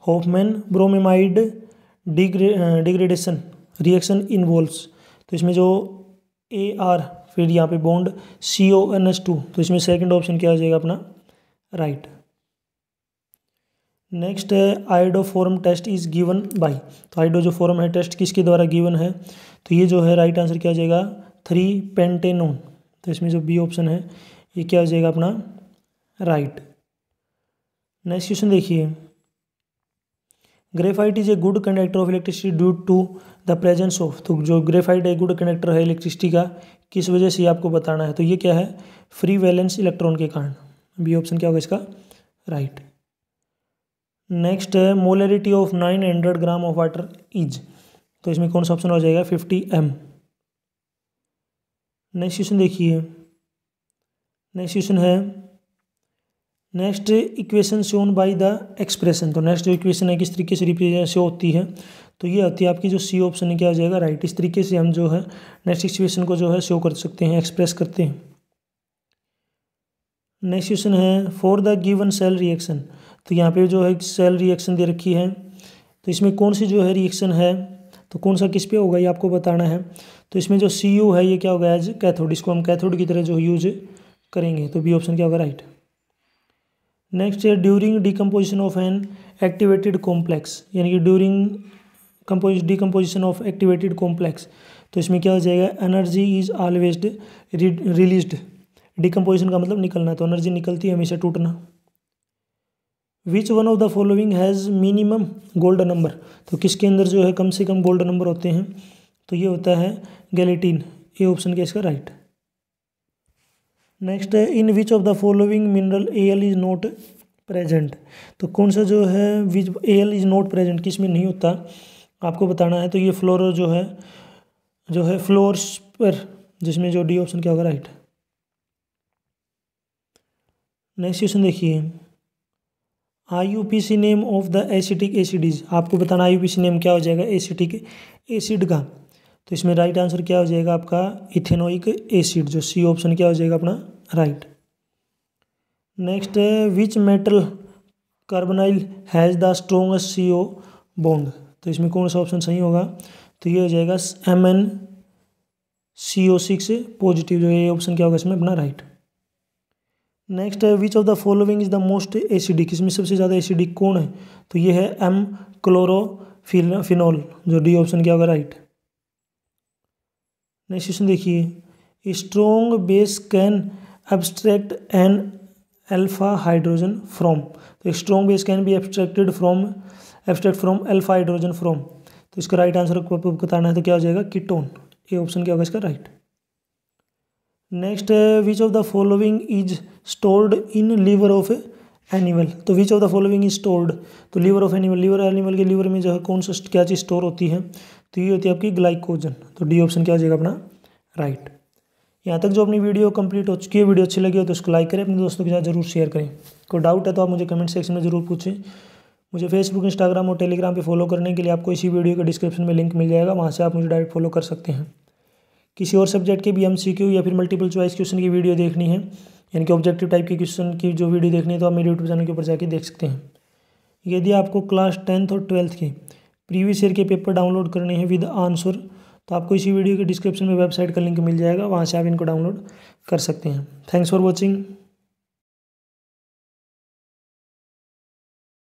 Hofmann bromamide degrade degradation reaction involve तो इसमें जो ए आर फिर यहाँ पे bond C O N S two तो इसमें सेकंड ऑप्शन क्या हो जाएगा अपना राइट नेक्स्ट है iodoform test is given by तो आइडो जो फॉरम है टेस्ट किसके द्वारा गिवन है तो ये जो है राइट आंसर क्या हो जाएगा थ्री पेंटेनोन तो इसमें जो बी ऑप्शन है ये क्या हो जाएगा अपना राइट नेक्स्ट क्वेश्चन देखिए graphite is a good conductor of electricity due to the presence of तो जो ग्रेफाइट है गुड कंडक्टर है इलेक्ट्रिसिटी का किस वजह से आपको बताना है तो ये क्या है फ्री वैलेंस इलेक्ट्रॉन के कारण बी ऑप्शन क्या होगा इसका राइट नेक्स्ट है molarity of nine hundred gram of water is तो इसमें कौन सा ऑप्शन हो जाएगा फिफ्टी एम नेक्स्ट क्वेश्चन देखिए नेक्स्ट क्वेश्चन है next equation shown by the expression तो नेक्स्ट जो इक्वेशन है किस तरीके से रिप्रेजेंट शो होती है तो ये होती है आपकी जो सी ऑप्शन है क्या हो जाएगा राइट इस तरीके से हम जो है नेक्स्ट इक्वेशन को जो है शो कर सकते हैं एक्सप्रेस करते हैं नेक्स्ट क्वेश्चन है for the given cell reaction तो यहाँ पे जो है सेल रिएक्शन दे रखी है तो इसमें कौन सी जो है रिएक्शन है तो कौन सा किस पे होगा ये आपको बताना है तो इसमें जो सी है ये क्या होगा एज कैथोड इसको हम कैथोड की तरह जो यूज करेंगे तो बी ऑप्शन क्या होगा राइट नेक्स्ट है during decomposition of an activated complex यानी कि during decomposition of activated complex तो इसमें क्या हो जाएगा energy is always release decomposition का मतलब निकलना तो एनर्जी निकलती है हमेशा टूटना which one of the following has minimum gold number तो किसके अंदर जो है कम से कम गोल्ड नंबर होते हैं तो ये होता है गैलेटीन ये ऑप्शन क्या इसका राइट नेक्स्ट है in which of the following mineral A L is not present तो कौन सा जो है which A L is not present किस में नहीं होता आपको बताना है तो ये फ्लोर जो है जो है फ्लोर्स पर जिसमें जो डी ऑप्शन क्या होगा राइट नेक्स्ट क्वेश्चन देखिए I U P C name of the acetic acids आपको बताना I U P C name क्या हो जाएगा एसिटिक एसिड का तो इसमें राइट आंसर क्या हो जाएगा आपका इथेनोइक एसिड जो सी ऑप्शन क्या हो जाएगा अपना राइट नेक्स्ट है which metal carbonyl has the strongest C O bond तो इसमें कौन सा ऑप्शन सही होगा तो ये हो जाएगा M N C O six positive जो ये ऑप्शन क्या होगा इसमें अपना राइट नेक्स्ट है which of the following is the most acidic इसमें सबसे ज़्यादा एसिडिक कौन है तो ये है एम क्लोरोफिनॉल जो डी ऑप्शन क्या होगा राइट नेक्स्ट क्वेश्चन देखिए strong base can abstract an alpha hydrogen from तो strong base can be abstracted from abstract from alpha hydrogen from तो इसका राइट आंसर आपको बताना है तो क्या हो जाएगा किटोन ये ऑप्शन क्या होगा इसका right next which of the following is stored in liver of animal तो which of the following is stored तो liver of animal liver animal के लीवर में जो है कौन सा क्या चीज़ स्टोर होती है तो ये होती है आपकी ग्लाइकोजन तो डी ऑप्शन क्या हो जाएगा अपना राइट यहाँ तक जो अपनी वीडियो कंप्लीट हो चुकी है वीडियो अच्छी लगी हो तो उसको लाइक करें अपने दोस्तों के साथ जरूर शेयर करें कोई डाउट है तो आप मुझे कमेंट सेक्शन में जरूर पूछें मुझे फेसबुक इंस्टाग्राम और टेलीग्राम पे फॉलो करने के लिए आपको इसी वीडियो के डिस्क्रिप्शन में लिंक मिल जाएगा वहाँ से आप मुझे डायरेक्ट फॉलो कर सकते हैं किसी और सब्जेक्ट के भी एम या फिर मल्टीपल चॉइस क्वेश्चन की वीडियो देखनी है यानी कि ऑब्जेक्टिव टाइप के क्वेश्चन की जो वीडियो देखनी है तो आप मेरे यूट्यूब चैनल के ऊपर जाके देख सकते हैं यदि आपको क्लास टेंथ और ट्वेल्थ की प्रीवियस ईयर के पेपर डाउनलोड करने हैं विद आंसर तो आपको इसी वीडियो के डिस्क्रिप्शन में वेबसाइट का लिंक मिल जाएगा वहाँ से आप इनको डाउनलोड कर सकते हैं थैंक्स फॉर वॉचिंग